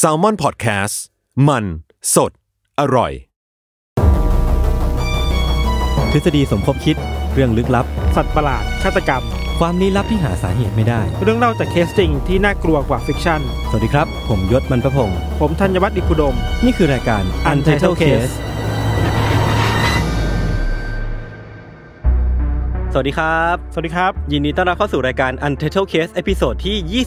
s a l ม o n PODCAST มัน สด อร่อย ทฤษฎีสมคบคิดเรื่องลึกลับสัตว์ประหลาดฆาตกรรมความลี้ลับที่หาสาเหตุไม่ได้ เรื่องเล่าจากเคสจริงที่น่ากลัวกว่าฟิกชั่น สวัสดีครับ ผมยศมันประพง์ผมธัญวัฒน์อิพุดม นี่คือรายการ Untitled Case สวัสดีครับ สวัสดีครับ ยินดีต้อนรับเข้าสู่รายการ Untitled Case ตอนที่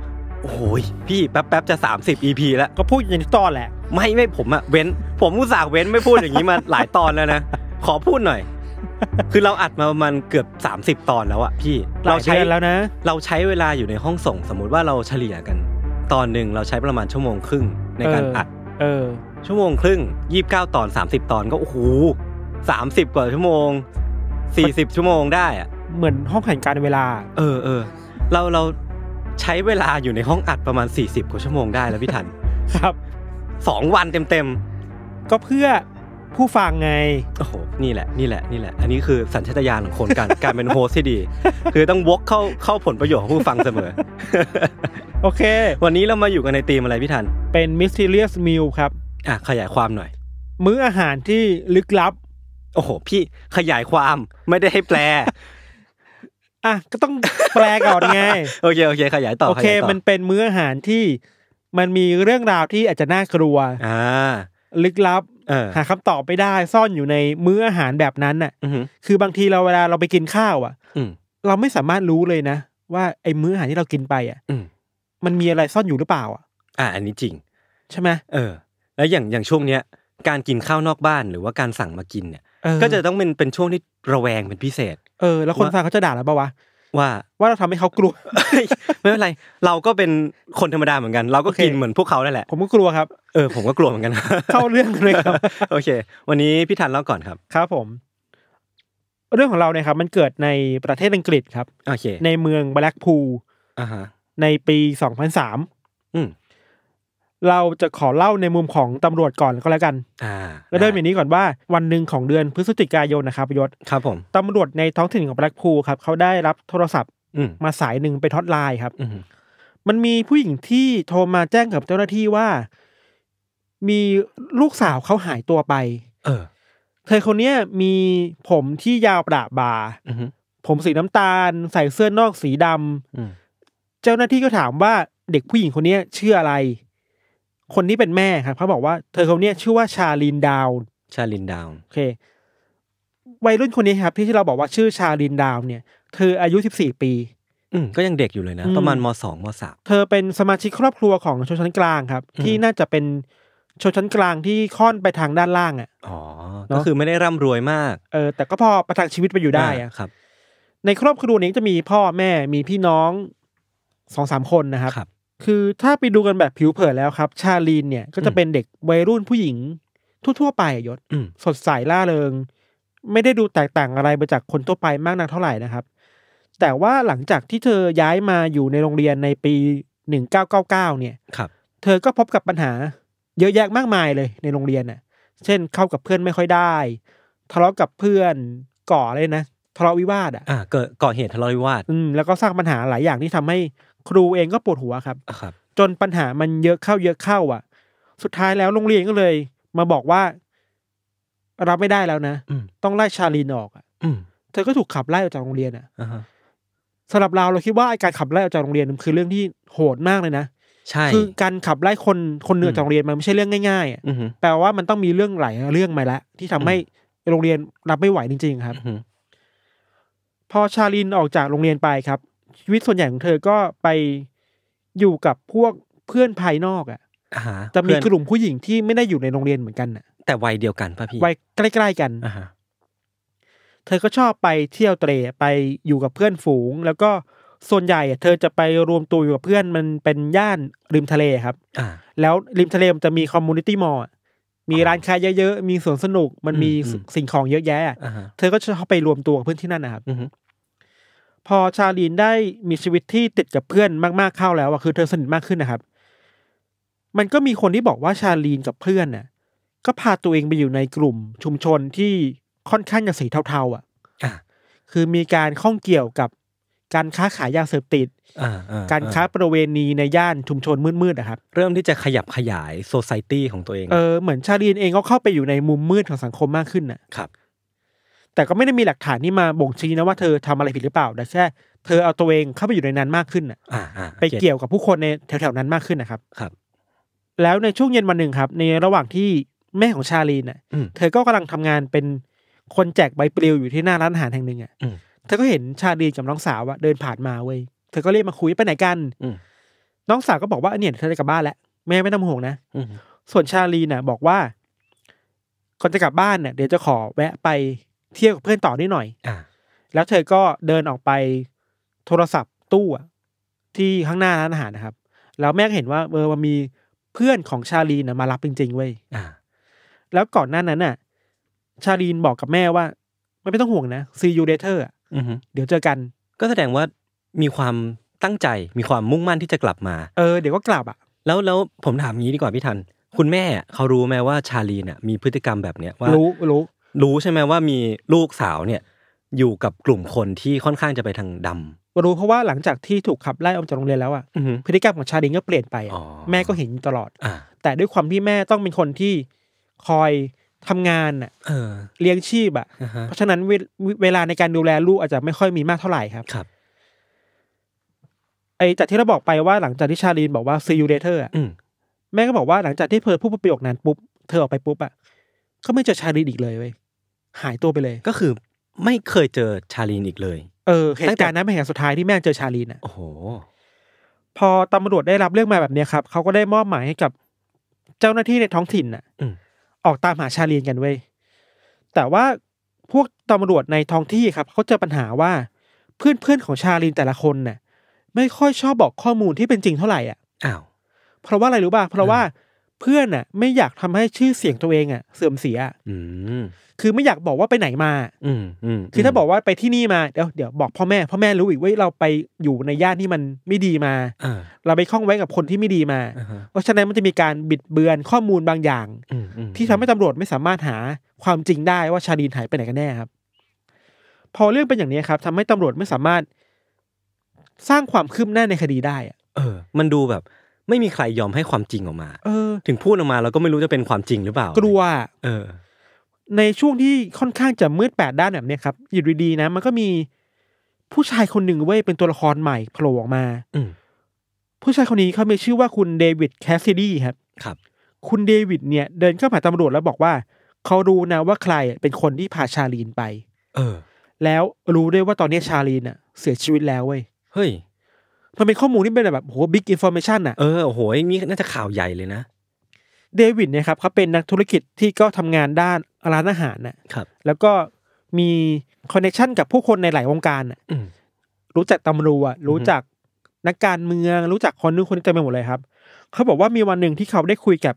29โอ้ยพี่แป๊บๆจะ30 EP แล้วก็พูดอย่างนี้ตอนแหละไม่ไม่ผมอะเว้น ผมกุศสากเว้นไม่พูดอย่างนี้มาหลายตอนแล้วนะขอพูดหน่อย คือเราอัดมาประมาณเกือบ 30 ตอนแล้วอะพี่ เราใช้แล้วนะเราใช้เวลาอยู่ในห้องส่งสมมุติว่าเราเฉลี่ยกัน ตอนหนึ่งเราใช้ประมาณชั่วโมงครึ่งในการอัด เออชั่วโมงครึ่ง29ตอน30ตอนก็โอ้โหสามสิบกว่าชั่วโมงสี่สิบชั่วโมงได้อะเหมือนห้องแข่งการเวลา เออเออเราเราใช้เวลาอยู่ในห้องอัดประมาณ 40 กว่าชั่วโมงได้แล้วพี่ทันครับสองวันเต็มๆก็เพื่อผู้ฟังไง โอ้โห นี่แหละ นี่แหละนี่แหละอันนี้คือสัญชาตญาณของคนการการเป็นโฮสที่ดี คือต้องวกเข้าเข้าผลประโยชน์ของผู้ฟังเสมอ โอเค วันนี้เรามาอยู่กันในธีมอะไรพี่ทัน เป็นมิสท e เลียสมิลครับอ่ะขยายความหน่อยมื้ออาหารที่ลึกลับโอ้โหพี่ขยายความไม่ได้ให้แปลอ่ะก็ต้องแปลก่อนไงโอเคโอเคขยายต่อโอเค มันเป็นมื้ออาหารที่ มันมีเรื่องราวที่อาจจะน่ากลัวอ่าลึกลับหาคำตอบไม่ได้ซ่อนอยู่ในมื้ออาหารแบบนั้นน่ะคือบางทีเราเวลาเราไปกินข้าว อ่ะเราไม่สามารถรู้เลยนะ ว่าไอ้มื้ออาหารที่เรากินไปอ่ะมันมีอะไรซ่อนอยู่หรือเปล่าอ่ะ อ่าอันนี้จริง ใช่ไหมเออ แล้วอย่างอย่างช่วงเนี้ยการกินข้าวนอกบ้านหรือว่าการสั่งมากินเนี่ยก็จะต้องเป็นเป็นช่วงที่ระแวงเป็นพิเศษ เออ แล้วคนฟังเขาจะด่าเราปะวะ ว่า ว่าเราทำให้เขากลัวไม่เป็นไร เราก็เป็นคนธรรมดาเหมือนกัน เราก็กินเหมือนพวกเขาได้แหละ ผมก็กลัวครับ เออ ผมก็กลัวเหมือนกัน เข้าเรื่องเลยครับ โอเค วันนี้พี่ทันเล่าก่อนครับ ครับผม เรื่องของเราเนี่ยครับ มันเกิดในประเทศอังกฤษครับ โอเค ในเมืองแบล็กพูลในปีสองพันสามเราจะขอเล่าในมุมของตำรวจก่อนก็แล้วกันก็เริ่มอย่างนี้ก่อนว่า วันหนึ่งของเดือนพฤศจิกายนนะครับยศ ครับผม ตำรวจในท้องถิ่นของแบล็กพูลครับ เขาได้รับโทรศัพท์มาสายหนึ่งไปทอดไลน์ครับ มันมีผู้หญิงที่โทรมาแจ้งกับเจ้าหน้าที่ว่ามีลูกสาวเขาหายตัวไป เออ เธอคนนี้มีผมที่ยาวประบาผมสีน้ำตาล ใส่เสื้อนอกสีดำเจ้าหน้าที่ก็ถามว่าเด็กผู้หญิงคนนี้ชื่ออะไรคนที่เป็นแม่ครับเขาบอกว่า เธอคนนี้ชื่อว่าชาลินดาว ชาลินดาวโอเค วัยรุ่นคนนี้ครับ ที่ที่เราบอกว่าชื่อชาลินดาว เนี่ยเธออายุสิบสี่ปี อืมก็ยังเด็กอยู่เลยนะประมาณมสองมสามเธอเป็นสมาชิกครอบครัวของชนชั้นกลางครับ ที่น่าจะเป็นชนชั้นกลางที่ค่อนไปทางด้านล่าง อ่ะอ๋อก็คือไม่ได้ร่ำรวยมากเออ แต่ก็พอประทังชีวิตไปอยู่ได้อ่ะครับ ในครอบครัวนี้จะมีพ่อแม่มีพี่น้องสองสามคนนะครับคือถ้าไปดูกันแบบผิวเผินแล้วครับ ชาลีนเนี่ยก็จะเป็นเด็กวัยรุ่นผู้หญิง ทั่ว ๆไปยศสดใสล่าเริง ไม่ได้ดูแตกต่างอะไรไปจากคนทั่วไปมากนักเท่าไหร่นะครับ แต่ว่าหลังจากที่เธอย้ายมาอยู่ในโรงเรียนในปีหนึ่งเก้าเก้าเก้าเนี่ยครับ เธอก็พบกับปัญหา เยอะแยะมากมายเลยในโรงเรียนน่ะ เช่นเข้ากับเพื่อนไม่ค่อยได้ทะเลาะกับเพื่อนก่อเลยนะทะเลาะวิวาทอ่ะอ่า เกิดก่อเหตุทะเลาะวิวาทอืมแล้วก็สร้างปัญหาหลายอย่างที่ทำให้ครูเองก็ปวดหัวครับครับ จนปัญหามันเยอะเข้า เยอะเข้า อ่ะ สุดท้ายแล้วโรงเรียนก็เลย มาบอกว่า รับไม่ได้แล้วนะ ต้องไล่ชาลีนออกอืมเธอก็ถูกขับไล่ออกจากโรงเรียนอ่ะสำหรับเราเราคิดว่าการขับไล่ออกจากโรงเรียนมันคือเรื่องที่โหดมากเลยนะใช่คือการขับไล่คนคนเหนือจากโรงเรียนมันไม่ใช่เรื่องง่ายๆอะแปลว่ามันต้องมีเรื่องหลายเรื่องมาแล้วที่ทำให้โรงเรียนรับไม่ไหวจริง ๆ ครับพอชาลินออกจากโรงเรียนไปครับชีวิตส่วนใหญ่ของเธอก็ไปอยู่กับพวกเพื่อนภายนอกอ่ะจะมีกลุ่มผู้หญิงที่ไม่ได้อยู่ในโรงเรียนเหมือนกันะ่ะ แต่วัยเดียวกันป่ะพี่ วัยใกล้ๆกันอ่าเธอก็ชอบไปเที่ยวเตรไปอยู่กับเพื่อนฝูง แล้วก็ส่วนใหญ่เธอจะไปรวมตัวอยู่กับเพื่อนมันเป็นย่านริมทะเลครับ อ่าแล้วริมทะเลมันจะมีคอมมูนิตี้มอลล์มีร้านค้าเยอะ ๆ มีสวนสนุก มันมีสิ่งของเยอะแยะเธอก็ชอบไปรวมตัวกับเพื่อนที่นั่นนะครับพอชาลีนได้มีชีวิตที่ติดกับเพื่อนมากๆเข้าแล้วอะคือเธอสนิทมากขึ้นนะครับ มันก็มีคนที่บอกว่าชาลีนกับเพื่อนน่ะ ก็พาตัวเองไปอยู่ในกลุ่มชุมชนที่ค่อนข้างจะสีเทาๆอ่ะคือมีการข้องเกี่ยวกับการค้าขายยาเสพติดการค้าประเวณีในย่านชุมชนมืดๆนะครับ เริ่มที่จะขยับขยายโซซายตี้ของตัวเอง เออเหมือนชาลีนเองก็เข้าไปอยู่ในมุมมืดของสังคมมากขึ้นน่ะ ครับแต่ก็ไม่ได้มีหลักฐานที่มาบ่งชี้นะว่าเธอทำอะไรผิดหรือเปล่า แต่แค่เธอเอาตัวเองเข้าไปอยู่ในนั้นมากขึ้นอ่ะไปเกี่ยวกับผู้คนในแถวๆนั้นมากขึ้นนะครับ ครับ แล้วในช่วงเย็นวันหนึ่งครับ ในระหว่างที่แม่ของชาลีน่ะ เธอก็กำลังทำงานเป็นคนแจกใบปลิวอยู่ที่หน้าร้านอาหารแห่งหนึ่งอ่ะ เธอก็เห็นชาลีกับน้องสาวอะเดินผ่านมาเว้ย เธอก็เรียกมาคุยไปไหนกันน้องสาวก็บอกว่าเนี่ยเธอจะกลับบ้านแล้ว แม่ไม่ต้องห่วงนะส่วนชาลีน่ะ บอกว่าก่อนจะกลับบ้านเนี่ยเดี๋ยวจะขอแวะไปเที่ยวกับเพื่อนต่อิดหน่อย อ่าแล้วเธอก็เดินออกไปโทรศัพท์ตู้ ที่ข้างหน้าร้านอาหารนะครับ แล้วแม่ก็เห็นว่าเออมันมีเพื่อนของชาลีนะมารับจริงๆเว้ยอ่า แล้วก่อนหน้านั้นน่ะ ชาลีนบอกกับแม่ว่า ไม่ต้องห่วงนะซีอูเดเ a อร์เดี๋ยวเจอกันก็แสดงว่ามีความตั้งใจมีความมุ่งมั่นที่จะกลับมา เออเดี๋ยวก็กลับอ่ะ แล้วแล้วผมถามงี้ดีกว่าพี่ทัน คุณแม่เขารู้ไหมว่าชาลีน่มีพฤติกรรมแบบเนี้ยว่ารู้รู้รู้ใช่ไหมว่ามีลูกสาวเนี่ย อยู่กับกลุ่มคนที่ค่อนข้างจะไปทางดำรู้เพราะว่าหลังจากที่ถูกขับไล่ออกจากโรงเรียนแล้วอ่ะ พฤติกรรมของชาดินก็เปลี่ยนไปแม่ก็เห็นตลอดแต่ด้วยความที่แม่ต้องเป็นคนที่คอยทำงานอ่ะเลี้ยงชีพอ่ะเพราะฉะนั้นเวลาในการดูแลลูก อาจจะไม่ค่อยมีมากเท่าไหร่ครับครับ ไอจากที่เราบอกไปว่าหลังจากที่ชาลีนบอกว่าซีอูเรเตอร์อ่ะแม่ก็บอกว่าหลังจากที่เธอพูดประโยคนั้นปุ๊บเธอออกไปปุ๊บอ่ะก็ไม่เจอชาลีนอีกเลยเว้ย หายตัวไปเลย ก็คือไม่เคยเจอชาลีนอีกเลย เออเหตุการณ์นั้นเป็นเหตุสุดท้ายที่แม่เจอชาลีนอ่ะ โอ้โห พอตำรวจได้รับเรื่องมาแบบเนี้ยครับ เขาก็ได้มอบหมายให้กับเจ้าหน้าที่ในท้องถิ่นอ่ะออกตามหาชาลีนกันเว้ย แต่ว่าพวกตำรวจในท้องที่ครับ เขาเจอปัญหาว่าเพื่อนเพื่อนของชาลีนแต่ละคนน่ะ ไม่ค่อยชอบบอกข้อมูลที่เป็นจริงเท่าไหร่อ่ะ อ้าว เพราะว่าอะไรรู้ป่ะ เพราะว่าเพื่อนอ่ะไม่อยากทำให้ชื่อเสียงตัวเองอ่ะ เสื่อมเสีย อืคือไม่อยากบอกว่าไปไหนมา อืคือถ้าบอกว่าไปที่นี่มาเดี๋ยวเดี๋ยวบอกพ่อแม่พ่อแม่รู้อีกว่าเราไปอยู่ในย่านที่มันไม่ดีมาเราไปคล้องไว้กับคนที่ไม่ดีมา เพราะฉะนั้นมันจะมีการบิดเบือนข้อมูลบางอย่างที่ทำให้ตำรวจไม่สามารถหาความจริงได้ว่าชาดีนหายไปไหนกันแน่ครับพอเรื่องเป็นอย่างนี้ครับ ทำให้ตำรวจไม่สามารถสร้างความคืบหน้าในคดีได้อะเออ มันดูแบบไม่มีใครยอมให้ความจริงออกมา เออ ถึงพูดออกมาเราก็ไม่รู้จะเป็นความจริงหรือเปล่า กลัวเออ ในช่วงที่ค่อนข้างจะมืดแปดด้านแบบเนี้ยครับ อยู่ดีๆนะ มันก็มี ผู้ชายคนหนึ่งเว้ยเป็นตัวละครใหม่โผล่ออกมา อืผู้ชายคนนี้เขามีชื่อว่าคุณเดวิดแคสซิดี้ครับครับ คุณเดวิดเนี่ย เดินเข้าหาตำรวจแล้วบอกว่า เขารู้นะว่าใครเป็นคนที่พาชาลีนไป เออ แล้วรู้ด้วยว่าตอนนี้ชาลีนอ่ะ เสียชีวิตแล้วเว้ยเฮ้ยมันเป็นข้อมูลที่เป็นแบบโหบิ๊กอินโฟเมชันอ่ะ เออโอ้โหอย่างนี้น่าจะข่าวใหญ่เลยนะเดวิดเนี่ยครับเขาเป็นนักธุรกิจที่ก็ทำงานด้านร้านอาหารน่ะครับ แล้วก็มีคอนเนคชันกับผู้คนในหลายวงการอ่ะรู้จักตำรวจรู้จักนักการเมือง รู้จักคนนึงคนนี้เต็มไปหมดเลยครับ เขาบอกว่ามีวันหนึ่งที่เขาได้คุยกับ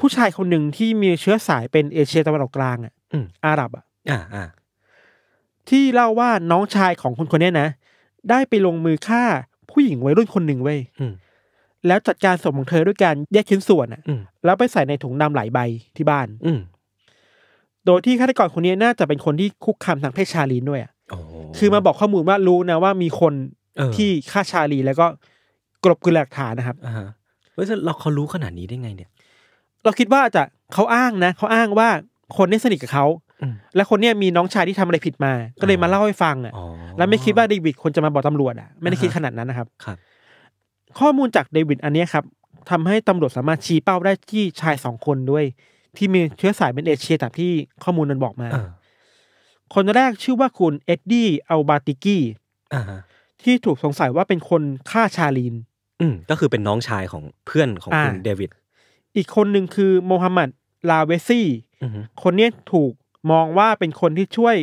ผู้ชายคนหนึ่งที่มีเชื้อสายเป็นเอเชียตะวันออกกลางอ่ะอาหรับอ่ะอ่าที่เล่าว่าน้องชายของคนคนนี้นะได้ไปลงมือฆ่าผู้หญิงวัยรุ่นคนหนึ่งเว้ยแล้วจัดการศพของเธอด้วยการแยกชิ้นส่วนอ่ะ แล้วไปใส่ในถุงดำหลายใบที่บ้าน อืโดยที่ฆาตกรคนนี้น่าจะเป็นคนที่คุกคามทางเพศชาลีนด้วยอ่ะคือมาบอกข้อมูลว่า รู้นะว่ามีคนที่ฆ่าชาลีแล้วก็กลบกลืนหลักฐานนะครับ อ่า เฮ้ยเราเขารู้ขนาดนี้ได้ไง เนี่ย เราคิดว่าจะเขาอ้างนะเขาอ้างว่าคนที่สนิทกับเขาแล้วคนเนี้ยมีน้องชายที่ทำอะไรผิดมา ก็เลยมาเล่าให้ฟังอ่ะ แล้วไม่คิดว่าเดวิดคนจะมาบอกตำรวจอ่ะ ไม่ได้คิดขนาดนั้นนะครับครับข้อมูลจากเดวิดอันนี้ครับ ทำให้ตำรวจสามารถชี้เป้าได้ที่ชายสองคนด้วย ที่มีเชื้อสายเป็นเอเชียตามที่ข้อมูลนั้นบอกมา คนแรกชื่อว่าคุณเอ็ดดี้อัลบาติกี้ที่ถูกสงสัยว่าเป็นคนฆ่าชาลีน อืม ก็คือเป็นน้องชายของเพื่อนของคุณเดวิด อีกคนหนึ่งคือโมฮัมหมัดลาเวซี่คนนี้ถูกมองว่าเป็นคนที่ช่วย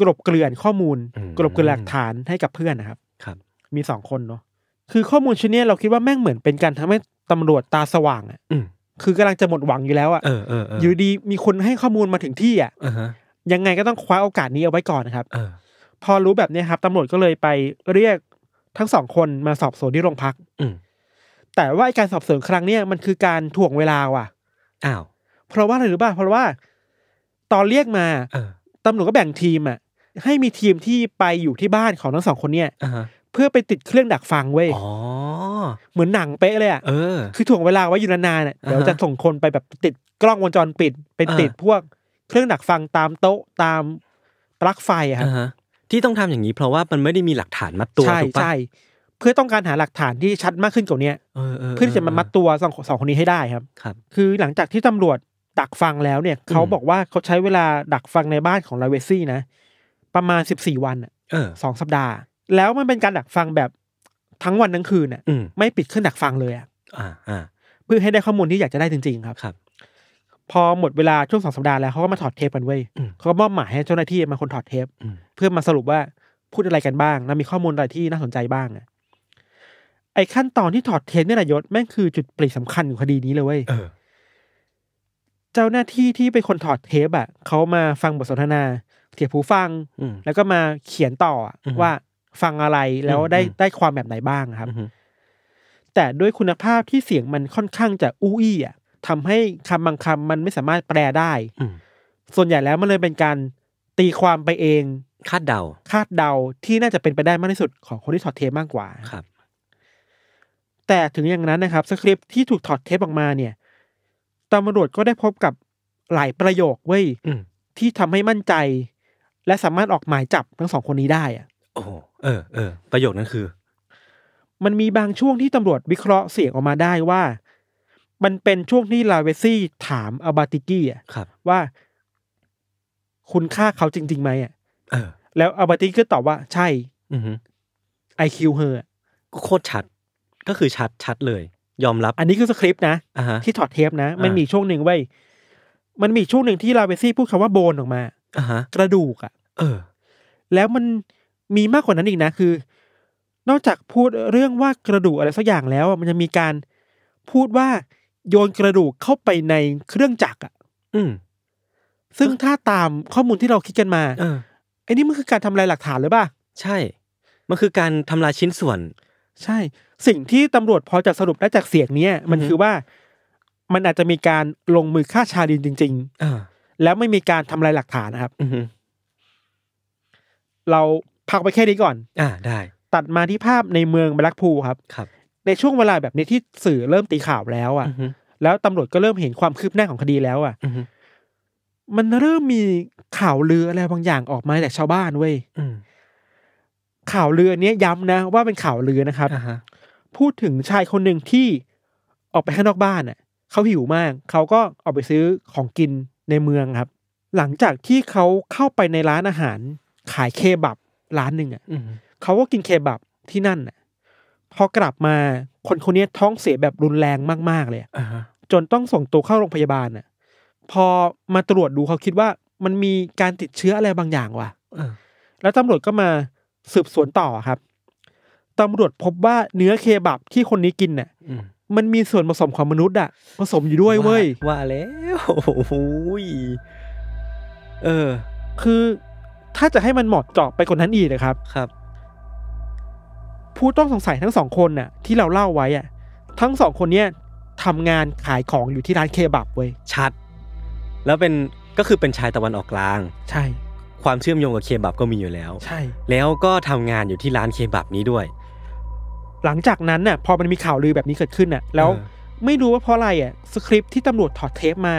กลบเกลื่อนข้อมูลกลบเกลื่อนหลักฐานให้กับเพื่อนนะครับ ครับ มีสองคนเนาะคือข้อมูลชิ้นนี้ เราคิดว่าแม่งเหมือนเป็นการทำให้ตำรวจตาสว่างอ่ะคือกำลังจะหมดหวังอยู่แล้วอ่ะอยู่ดีมีคนให้ข้อมูลมาถึงที่อ่ะยังไงก็ต้องคว้าโอกาสนี้เอาไว้ก่อนนะครับพอรู้แบบนี้ครับตำรวจก็เลยไปเรียกทั้งสองคนมาสอบสวนที่โรงพักแต่ว่าการสอบสวนครั้งเนี้ยมันคือการถ่วงเวลาว่ะอ้าวเพราะว่าอะไรหรือเปล่า เพราะว่าตอนเรียกมาตำรวจก็แบ่งทีมอ่ะให้มีทีมที่ไปอยู่ที่บ้านของทั้งสองคนเนี่ยเพื่อไปติดเครื่องดักฟังเว้ยเหมือนหนังเป๊ะเลยอ่ะคือถ่วงเวลาไว้อยู่นานๆเนี่ยเดี๋ยวจะส่งคนไปแบบติดกล้องวงจรปิด ไปติดพวกเครื่องดักฟังตามโต๊ะตามปลั๊กไฟอะครับที่ต้องทำอย่างนี้เพราะว่ามันไม่ได้มีหลักฐานมัดตัวใช่ใช่เพื่อต้องการหาหลักฐานที่ชัดมากขึ้นกว่านี้เพื่อที่จะมามัดตัวสองสองคนนี้ให้ได้ครับครับ คือหลังจากที่ตำรวจดักฟังแล้วเนี่ยเขาบอกว่าเขาใช้เวลาดักฟังในบ้านของลาเวซี่นะ ประมาณสิบสี่วันสองสัปดาห์ แล้วมันเป็นการดักฟังแบบทั้งวันทั้งคืนอ่ะไม่ปิดเครื่องดักฟังเลยอ่ะเพื่อให้ได้ข้อมูลที่อยากจะได้จริง ๆ ครับ ครับ พอหมดเวลาช่วงสองสัปดาห์แล้วเขาก็มาถอดเทปกันเว้ยเขาก็มอบหมายให้เจ้าหน้าที่มาคนถอดเทป เพื่อมาสรุปว่าพูดอะไรกันบ้างแล้วมีข้อมูลอะไรที่น่าสนใจบ้างอ่ะไอ้ขั้นตอนที่ถอดเทปเนี่ยนายศแม่งคือจุดเปลี่ยนสำคัญของคดีนี้เลยเว้ยเจ้าหน้าที่ที่เป็นคนถอดเทปอ่ะเขามาฟังบทสนทนาเสียบหูฟังแล้วก็มาเขียนต่อว่า ฟังอะไรแล้วได้ได้ความแบบไหนบ้างครับ แต่ด้วยคุณภาพที่เสียงมันค่อนข้างจะอู้อี้อ่ะทำให้คำบางคำมันไม่สามารถแปลได้ส่วนใหญ่แล้วมันเลยเป็นการตีความไปเองคาดเดาคาดเดาที่น่าจะเป็นไปได้มากที่สุด ของคนที่ถอดเทปมากกว่าครับแต่ถึงอย่างนั้นนะครับสคริปที่ถูกถอดเทปออกมาเนี่ยตำรวจก็ได้พบกับหลายประโยคเว้ยที่ทำให้มั่นใจ และสามารถออกหมายจับทั้งสองคนนี้ได้อ่ะ โอ้เออเออประโยคนั้นคือ มันมีบางช่วงที่ตำรวจวิเคราะห์เสียงออกมาได้ว่า มันเป็นช่วงที่ลาเวซี่ถามอาบาติกี้อ่ะว่า คุณฆ่าเขาจริง ๆไหมอ่ะแล้วอาบาติกี้ก็ตอบว่าใช่ อืไอคิวเฮอก็โคตรชัด ก็คือชัดชัดเลยยอมรับ อันนี้คือสคริปต์นะที่ถอดเทปนะมันมีช่วงหนึ่งไว้มันมีช่วงหนึ่งที่ลาเวซี่ พูดคำว่าโบนออกมาอ่ากระดูกอ่ะ เออ แล้วมันมีมากกว่านั้นอีกนะ คือ นอกจากพูดเรื่องว่ากระดูกอะไรสักอย่างแล้วมันจะมีการพูดว่าโยนกระดูกเข้าไปในเครื่องจักรอ่ะ อืมซึ่งถ้าตามข้อมูลที่เราคิดกันมา เออไอ้นี่มันคือการทำลายหลักฐานหรือเปล่าใช่ มันคือการทำลายชิ้นส่วนใช่สิ่งที่ตำรวจพอจะสรุปได้จากเสียงเนี้ยมันคือว่า มันอาจจะมีการลงมือฆ่าชาลินจริง ๆอแล้วไม่มีการทำลายหลักฐานนะครับเราพักไปแค่นี้ก่อน อ่า ได้ ตัดมาที่ภาพในเมืองบลักพูครับ ครับ ในช่วงเวลาแบบนี้ที่สื่อเริ่มตีข่าวแล้วอะ่ะแล้วตำรวจก็เริ่มเห็นความคืบหน้าของคดีแล้วอะ่ะมันเริ่มมีข่าวลืออะไรบางอย่างออกมาจากชาวบ้านเว้ยข่าวเรือเนี้ยย้ำนะ ว่าเป็นข่าวเรือนะครับพูดถึงชายคนหนึ่งที่ออกไปข้างนอกบ้านอ่ะเขาหิวมากเขาก็ออกไปซื้อของกินในเมืองครับ หลังจากที่เขาเข้าไปในร้านอาหารขายเคบับร้านหนึ่งอ่ะเขาก็กินเคบับที่นั่นอ่ะพอกลับมาคนคนนี้ท้องเสียแบบรุนแรงมากๆเลยจนต้องส่งตัวเข้าโรงพยาบาลอ่ะ พอมาตรวจดูเขาคิดว่ามันมีการติดเชื้ออะไรบางอย่างว่ะแล้วตำรวจก็มาสืบสวนต่อครับตำรวจพบว่าเนื้อเคบับที่คนนี้กินเนี่ยมันมีส่วนผสมของมนุษย์อะผสมอยู่ด้วยเว้ย ว่าแล้วโอ้ยเออ คือ ถ้าจะให้มันหมดเจาะไปกว่านั้นอีกนะครับ ครับ ผู้ต้องสงสัยทั้งสองคนน่ะ ที่เราเล่าไว้อ่ะ ทั้งสองคนเนี้ยทำงานขายของอยู่ที่ร้านเคบับเว้ย ชัด แล้วเป็นก็คือเป็นชายตะวันออกกลาง ใช่ความเชื่อมโยงกับเคบับก็มีอยู่แล้ว ใช่ แล้วก็ทำงานอยู่ที่ร้านเคบับนี้ด้วย หลังจากนั้นน่ะพอมันมีข่าวลือแบบนี้เกิดขึ้นน่ะ แล้วไม่รู้ว่าเพราะอะไรอ่ะสคริปที่ตำรวจถอดเทปมา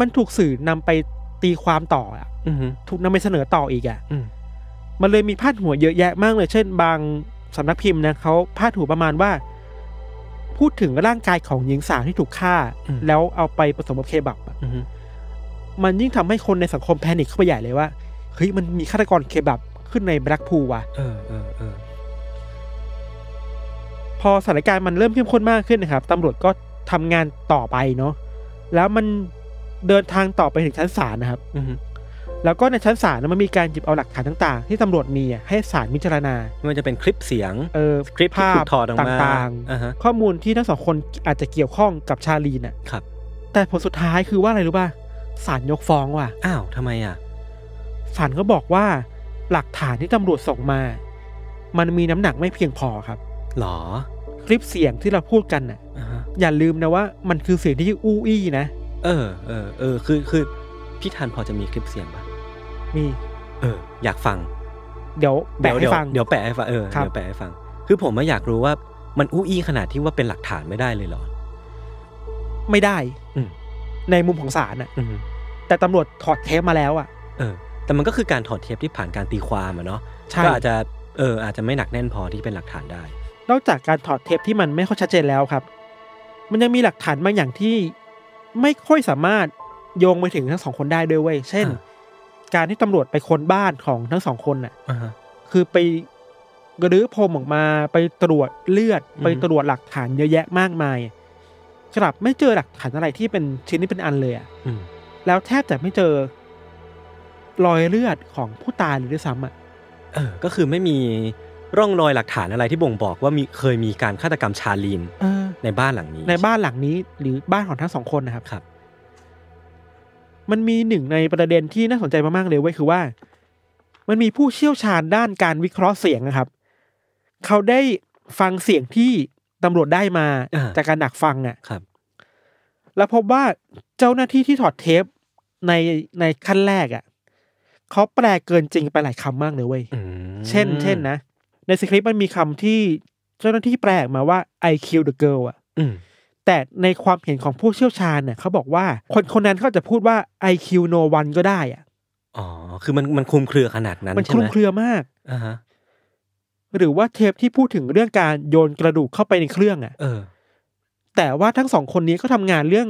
มันถูกสื่อนำไปตีความต่อ อ่ะถูกนำไปเสนอต่ออีกอ่ะมันเลยมีพาดหัวเยอะแยะมากเลย เช่นบางสำนักพิมพ์นะเขาพาดหัวประมาณว่า พูดถึงร่างกายของหญิงสาวที่ถูกฆ่า แล้วเอาไปผสมกับเคบับอ่ะมันยิ่งทำให้คนในสังคมแพนิคเข้าไปใหญ่เลยว่าเฮ้ยมันมีฆาตกรเคบับขึ้นในแบล็กพูว่ะพอสถานการณ์มันเริ่มเข้มข้นมากขึ้นนะครับตำรวจก็ทำงานต่อไปเนาะ แล้วมันเดินทางต่อไปถึงชั้นศาลนะครับ อืแล้วก็ในชั้นศาลมันมีการหยิบเอาหลักฐานต่างๆ ที่ตำรวจมีให้ศาลมิจารณาไม่ว่าจะเป็นคลิปเสียงเออคลิปภาพถอดต่างๆข้อมูลที่ทั้งสองคนอาจจะเกี่ยวข้องกับชาลีน่ะครับแต่ผลสุดท้ายคือว่าอะไรรู้ป่ะศาลยกฟ้องว่ะ อ้าว ทำไมอ่ะศาลก็บอกว่า หลักฐานที่ตำรวจส่งมา มันมีน้ำหนักไม่เพียงพอครับหรอ คลิปเสียงที่เราพูดกันอ่ะอย่าลืมนะว่า มันคือเสียงที่อู้อี้นะ เออ เออ เออ คือ คือ พี่ทันพอจะมีคลิปเสียงปะมี เออ อยากฟัง เดี๋ยว แปะให้ฟัง เดี๋ยวแปะให้ฟัง เออ เดี๋ยวแปะให้ฟัง คือผมมอยากรู้ว่า มันอู้อี้ขนาดที่ว่าเป็นหลักฐานไม่ได้เลยหรอ ไม่ได้ อืในมุมของศาลอ่ะแต่ตำรวจถอดเทปมาแล้วอ่ะเออ แต่มันก็คือการถอดเทปที่ผ่านการตีความอ่ะเนาะก็อาจจะเอออาจจะไม่หนักแน่นพอที่เป็นหลักฐานได้ นอกจากการถอดเทปที่มันไม่ค่อยชัดเจนแล้วครับ มันยังมีหลักฐานบางอย่างที่ไม่ค่อยสามารถโยงไปถึงทั้งสองคนได้ด้วยเว้ยเช่นการที่ตำรวจไปค้นบ้านของทั้งสองคนน่ะคือไปกระดื้อพรมออกมาไปตรวจเลือด ไปตรวจหลักฐานเยอะแยะมากมายกลับไม่เจอหลักฐานอะไรที่เป็นชิ้นนี้เป็นอันเลยอ่ะแล้วแทบจะไม่เจอรอยเลือดของผู้ตายหรือซ้ำอ่ะเออ ก็คือไม่มีร่องรอยหลักฐานอะไรที่บ่งบอกว่ามีเคยมีการฆาตกรรมชาลีนในบ้านหลังนี้ ในบ้านหลังนี้หรือบ้านของทั้งสองคนนะครับ ครับ มันมีหนึ่งในประเด็นที่น่าสนใจมากๆเลยไว้คือว่า มันมีผู้เชี่ยวชาญด้านการวิเคราะห์เสียงนะครับ เขาได้ฟังเสียงที่ตำรวจได้มาจากการดักฟังอ่ะ ครับ แล้วพบว่าเจ้าหน้าที่ที่ถอดเทปในในขั้นแรก อ่ะเขาแปลเกินจริงไปหลายคำมากเลยเว้ยเช่น เช่นนะ ในสคริปต์มันมีคำที่เจ้าหน้าที่แปลมาว่า I kill the girl อ่ะแต่ในความเห็นของผู้เชี่ยวชาญ เนี่ยเขาบอกว่า คนคนนั้นเขาจะพูดว่า I kill no one ก็ได้ อ่ะ อ๋อ คือมันมันคลุมเครือขนาดนั้นมันคลุมเครือมาก อ่าฮะหรือว่าเทปที่พูดถึงเรื่องการโยนกระดูกเข้าไปในเครื่องอะ่ะเออแต่ว่าทั้งสองคนนี้ก็ทำงานเรื่อง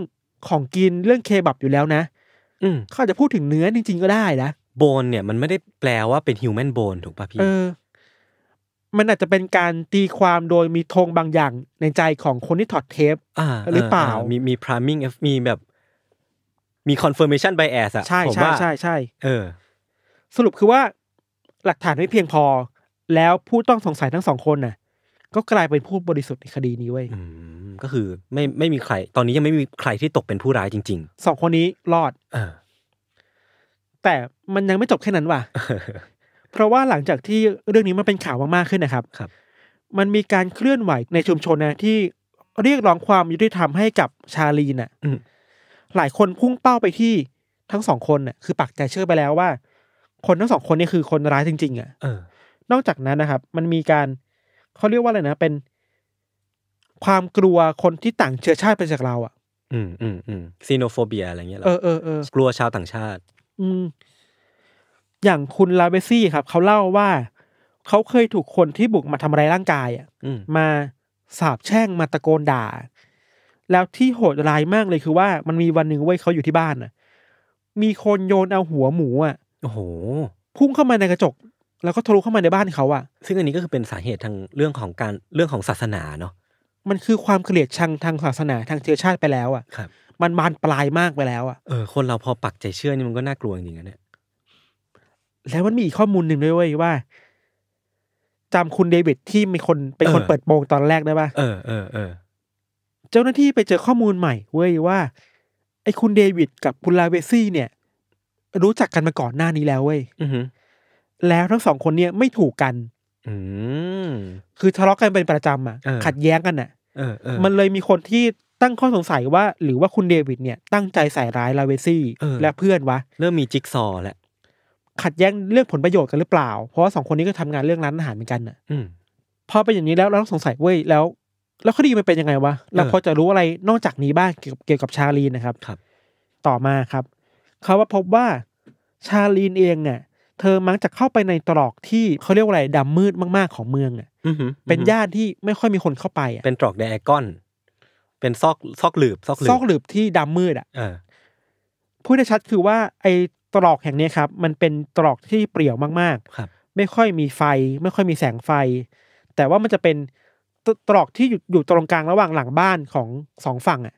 ของกินเรื่องเคบับอยู่แล้วนะ อืมเขาจะพูดถึงเนื้อจริงๆก็ได้นะโบน เนี่ยมันไม่ได้แปลว่าเป็นฮิวแมนโบนถูกป่ะพี่เออ มันอาจจะเป็นการตีความโดยมีธงบางอย่างในใจของคนที่ถอดเทปหรือเปล่ามีมีพรามิงมีแบบมีคอนเฟิร์มชันไบแอสอะใช่ใช่ใช่ใช่เออ สรุปคือว่า หลักฐานไม่เพียงพอแล้วผู้ต้องสงสัยทั้งสองคนน่ะ ก็กลายเป็นผู้บริสุทธิ์ในคดีนี้เว้ยก็คือ ไม่ไม่มีใคร ตอนนี้ยังไม่มีใครที่ตกเป็นผู้ร้ายจริงๆสองคนนี้รอดอแต่มันยังไม่จบแค่นั้นว่ะ เพราะว่าหลังจากที่เรื่องนี้มันเป็นข่าวมากๆ ขึ้นนะครับ ครับ มันมีการเคลื่อนไหวในชุมชนนะ ที่เรียกร้องความยุติธรรมให้กับชาลีน่ะหลายคนพุ่งเป้าไปที่ทั้งสองคนน่ะคือปักใจเชื่อไปแล้วว่า คนทั้งสองคนนี่คือ คนร้ายจริงๆอ่ะนอกจากนั้นนะครับ มันมีการเขาเรียกว่าอะไรนะเป็น ความกลัวคนที่ต่างเชื้อชาติไปจากเรา อ่ะ อืมอืมอืมซีโนโฟเบียอะไรเงี้ยหรอเออเออเออกลัวชาวต่างชาติ อืม อย่างคุณลาเบซี่ครับเขาเล่าว่าเขาเคยถูกคนที่บุกมาทำร้ายร่างกายอะ่ะมาสาบแช่งมาตะโกนด่า แล้วที่โหดร้ายมากเลยคือว่า มันมีวันหนึ่งเว้ยเขาอยู่ที่บ้านอ่ะ มีคนโยนเอาหัวหมูอ่ะโอ้โหพุ่งเข้ามาในกระจกแล้วก็ทะลุเข้ามาในบ้านเขาอะซึ่งอันนี้ก็คือเป็นสาเหตุทางเรื่องของการเรื่องของศาสนาเนาะมันคือความเกลียดชังทางศาสนาทางเชื้อชาติไปแล้วอะครับ มันบานปลายมากไปแล้วอะเออ คนเราพอปักใจเชื่อนี่มันก็น่ากลัวจริงๆนะเนี่ยแล้วมันมีอีกข้อมูลหนึ่งด้วยเว้ยว่า จำคุณเดวิดที่มีคนเป็นคนเปิดโปงตอนแรกได้ปะเออเออเออเจ้าหน้าที่ไปเจอข้อมูลใหม่เว้ยว่า ไอ้คุณเดวิดกับคุณลาเวซี่ เนี่ย รู้จักกันมาก่อนหน้านี้แล้วเว้ย อือแล้วทั้งสองคนเนี่ยไม่ถูกกัน คือทะเลาะกันเป็นประจำอ่ะ ขัดแย้งกันอ่ะมันเลยมีคนที่ตั้งข้อสงสัยว่า หรือว่าคุณเดวิดเนี่ย ตั้งใจใส่ร้ายลาเวซี่และเพื่อนวะเริ่มมีจิ๊กซอแหละขัดแย้งเรื่องผลประโยชน์กันหรือเปล่า เพราะว่าสองคนนี้ก็ทำงานเรื่องร้านอาหารเหมือนกันอ่ะพอเป็นอย่างนี้แล้วเราต้องสงสัยเว้ยแล้ว แล้วคดีมันเป็นยังไงวะเราพอจะรู้อะไรนอกจากนี้บ้างเกี่ยวกับชาลีนะครับครับ ต่อมาครับ เขาว่าพบว่าชาลีนเองเนี่ยเธอมักจะเข้าไปในตรอกที่เขาเรียกว่าอะไรดำมืดมากๆของเมืองอ่ะเป็นย่านที่ไม่ค่อยมีคนเข้าไปอ่ะ เป็นตรอกไดแอคอน เป็นซอกซอกหลืบซอกหลืบซอกหลืบที่ดำมืดอ่ะพูดได้ชัดคือว่า ไอ้ตรอกแห่งนี้ครับ มันเป็นตรอกที่เปรี่ยวมากๆ ครับ ไม่ค่อยมีไฟ ไม่ค่อยมีแสงไฟ แต่ว่ามันจะเป็นตรอกที่อยู่อยู่ตรงกลางระหว่างหลังบ้านของสองฝั่งอ่ะ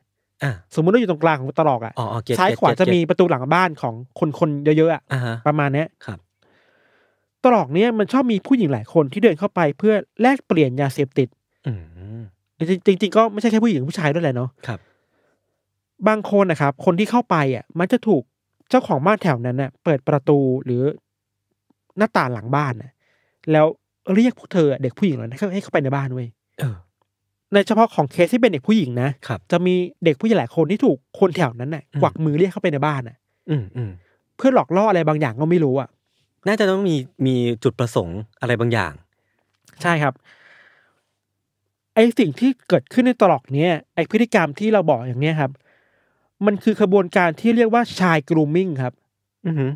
สมมุติว่าอยู่ตรงกลางของตรอกอ่ะซ้ายขวาจะมีประตูหลังบ้านของคนคนเยอะๆอ่ะประมาณนี้ครับตรอกเนี้ยมันชอบมีผู้หญิงหลายคนที่เดินเข้าไป เพื่อแลกเปลี่ยนยาเสพติดจริงจริงก็ไม่ใช่แค่ผู้หญิงผู้ชายด้วยแหละเนาะครับ บางคนนะครับ คนที่เข้าไปอ่ะ มันจะถูกเจ้าของบ้านแถวนั้นน่ะ เปิดประตูหรือหน้าต่างหลังบ้านน่ะ แล้วเรียกพวกเธอเด็กผู้หญิงเหล่านั้นให้เข้าไปในบ้านเว้ยในเฉพาะของเคสที่เป็นเด็กผู้หญิงนะจะมีเด็กผู้หญิงหลายคนที่ถูกคนแถวนั้นน่ะกวักมือเรียกเข้าไปในบ้านน่ะ อืเพื่อหลอกล่ออะไรบางอย่างก็ไม่รู้อ่ะน่าจะต้องมีมีจุดประสงค์อะไรบางอย่าง ใช่ครับไอสิ่งที่เกิดขึ้นในตลอกเนี้ยไอพฤติกรรมที่เราบอกอย่างเนี้ยครับมันคือขบวนการที่เรียกว่าชายกรูมมิ่งครับ อือฮื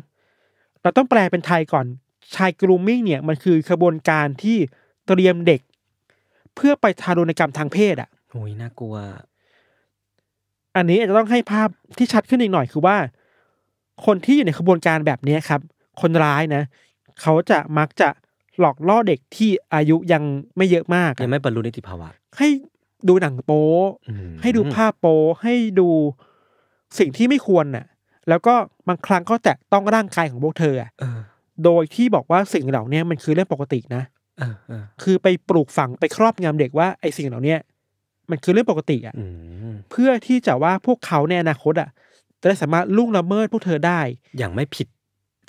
เราต้องแปลเป็นไทยก่อนชายกรูมมิ่งเนี่ย มันคือขบวนการที่เตรียมเด็ก เพื่อไปทารุณกรรมทางเพศ อ่ะโอ้ยน่ากลัวอันนี้อาจจะต้องให้ภาพที่ชัดขึ้นอีกหน่อยคือว่า คนที่อยู่ในขบวนการแบบนี้ครับคนร้ายนะ เขาจะมักจะหลอกล่อเด็กที่อายุยังไม่เยอะมากยังไม่บรรลุนิติภาวะ ให้ดูหนังโป๊ให้ดูภาพโป๊ให้ดูสิ่งที่ไม่ควรน่ะ แล้วก็บางครั้งก็แตะต้องร่างกายของพวกเธอโดยที่บอกว่าสิ่งเหล่านี้มันคือเรื่องปกตินะคือไปปลูกฝังไปครอบงำเด็กว่าไอ้สิ่งเหล่านี้มันคือเรื่องปกติอ่ะเพื่อที่จะว่าพวกเขาในอนาคต อ่ะจะได้สามารถล่งละเมิดพวกเธอได้ อย่างไม่ผิด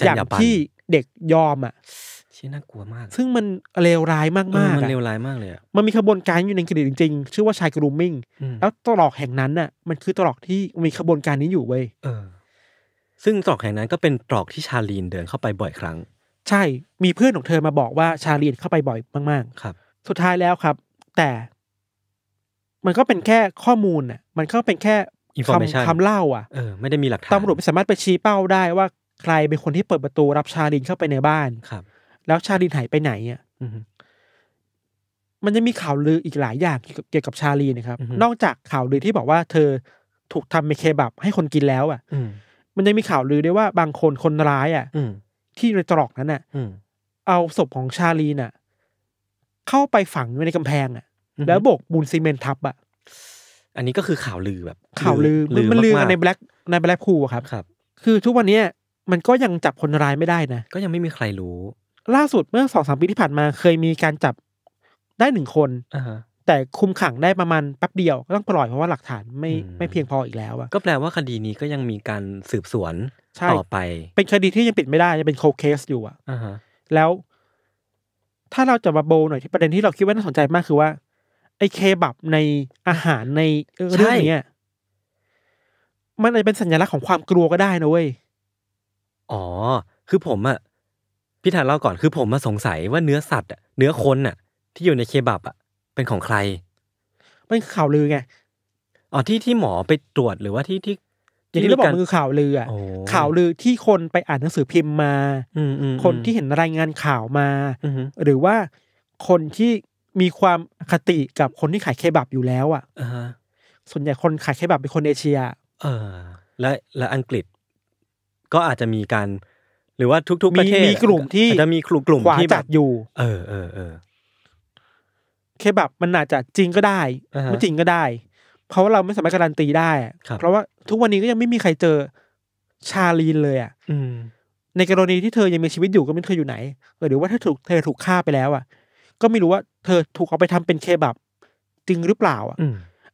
อย่างที่เด็กยอมอ่ะชี่น่ากลัวมาก ซึ่งมันเลวร้ายมากมากมันเลวร้ายมากเลยอ่ะ มันมีขบวนการอยู่ในกรีดจริงๆชื่อว่าชายกรูมมิ่งแล้วตลอกแห่งนั้นน่ะ มันคือตลอกที่มีขบวนการนี้อยู่เว้ยซึ่งตลอกแห่งนั้นก็เป็นตลอกที่ชาลีนเดินเข้าไปบ่อยครั้ง ใช่ มีเพื่อนของเธอมาบอกว่าชาลีนเข้าไปบ่อยมากๆ ครับ สุดท้ายแล้วครับ แต่ มันก็เป็นแค่ข้อมูลอ่ะ มันก็เป็นแค่คำคำเล่าอ่ะเออไม่ได้มีหลักฐานตำรวจไม่สามารถไปชี้เป้าได้ว่าใครเป็นคนที่เปิดประตูรับชาลินเข้าไปในบ้าน ครับ แล้วชาลินหายไปไหนอ่ะมันจะมีข่าวลืออีกหลายอย่างเกี่ยวกับชาลีนะครับ นอกจากข่าวลือที่บอกว่า เธอถูกทำเมเคบับให้คนกินแล้วอ่ะมันจะมีข่าวลือด้วยว่าบางคนคนร้าย อ่ะที่ในตรอกนั้นอ่ะเอาศพของชาลีน่ะเข้าไปฝังไว้ในกำแพงอ่ะแล้วโบกบูนซีเมนทับอ่ะ อันนี้ก็คือข่าวลือแบบข่าวลือ มันลือในแบล็กในแบล็กพูลครับ ครับ คือ ทุกวันนี้มันก็ยังจับคนร้ายไม่ได้นะ ก็ยังไม่มีใครรู้ ล่าสุดเมื่อสองสามปีที่ผ่านมาเคยมีการจับได้หนึ่งคน แต่คุมขังได้ประมาณแป๊บเดียวก็ต้องปล่อยเพราะว่าหลักฐานไม่ไม่เพียงพออีกแล้วอะก็แปลว่าคดีนี้ก็ยังมีการสืบสวนต่อไป เป็นคดีที่ยังปิดไม่ได้ยังเป็นโคเคสอยู่อะอ่าฮะแล้วถ้าเราจะมาโบหน่อยที่ประเด็นที่เราคิดว่าน่าสนใจมากคือว่า ไอ้เคบับในอาหารในเรื่องนี้ มันอาจจะเป็นสัญลักษณ์ของความกลัวก็ได้นะเว้ยอ๋อคือผมอะพี่ถันเล่าก่อนคือผมมาสงสัยว่าเนื้อสัตว์อะเนื้อคนอะที่อยู่ในเคบับอะเป็นของใครเป็นข่าวลือไงอ๋อที่ที่หมอไปตรวจหรือว่าที่ที่อย่างที่เราบอกมันคือข่าวลืออะข่าวลือที่คนไปอ่านหนังสือพิมพ์มาคนที่เห็นรายงานข่าวมาหรือว่าคนที่มีความคติกับคนที่ขายเคบับอยู่แล้วอ่ะส่วนใหญ่คนขายเคบับเป็นคนเอเชีย เออและและอังกฤษก็อาจจะมีการ หรือว่าทุกๆ ประเทศมีกลุ่มที่จะมีกลุ่มกลุ่มที่จัดอยู่ เออเออเออเคบับมันอาจจะจริงก็ได้ไม่จริงก็ได้ เพราะว่าเราไม่สามารถการันตีได้ เพราะว่าทุกวันนี้ก็ยังไม่มีใครเจอชาลีนเลยอ่ะ อืม ในกรณีที่เธอยังมีชีวิตอยู่ก็ไม่เธออยู่ไหนหรือว่าถ้าถูกเธอถูกฆ่าไปแล้ว อ่ะ ก็ไม่รู้ว่า เธอถูกเอาไปทำเป็นเคบับ จริงหรือเปล่าอ่ะ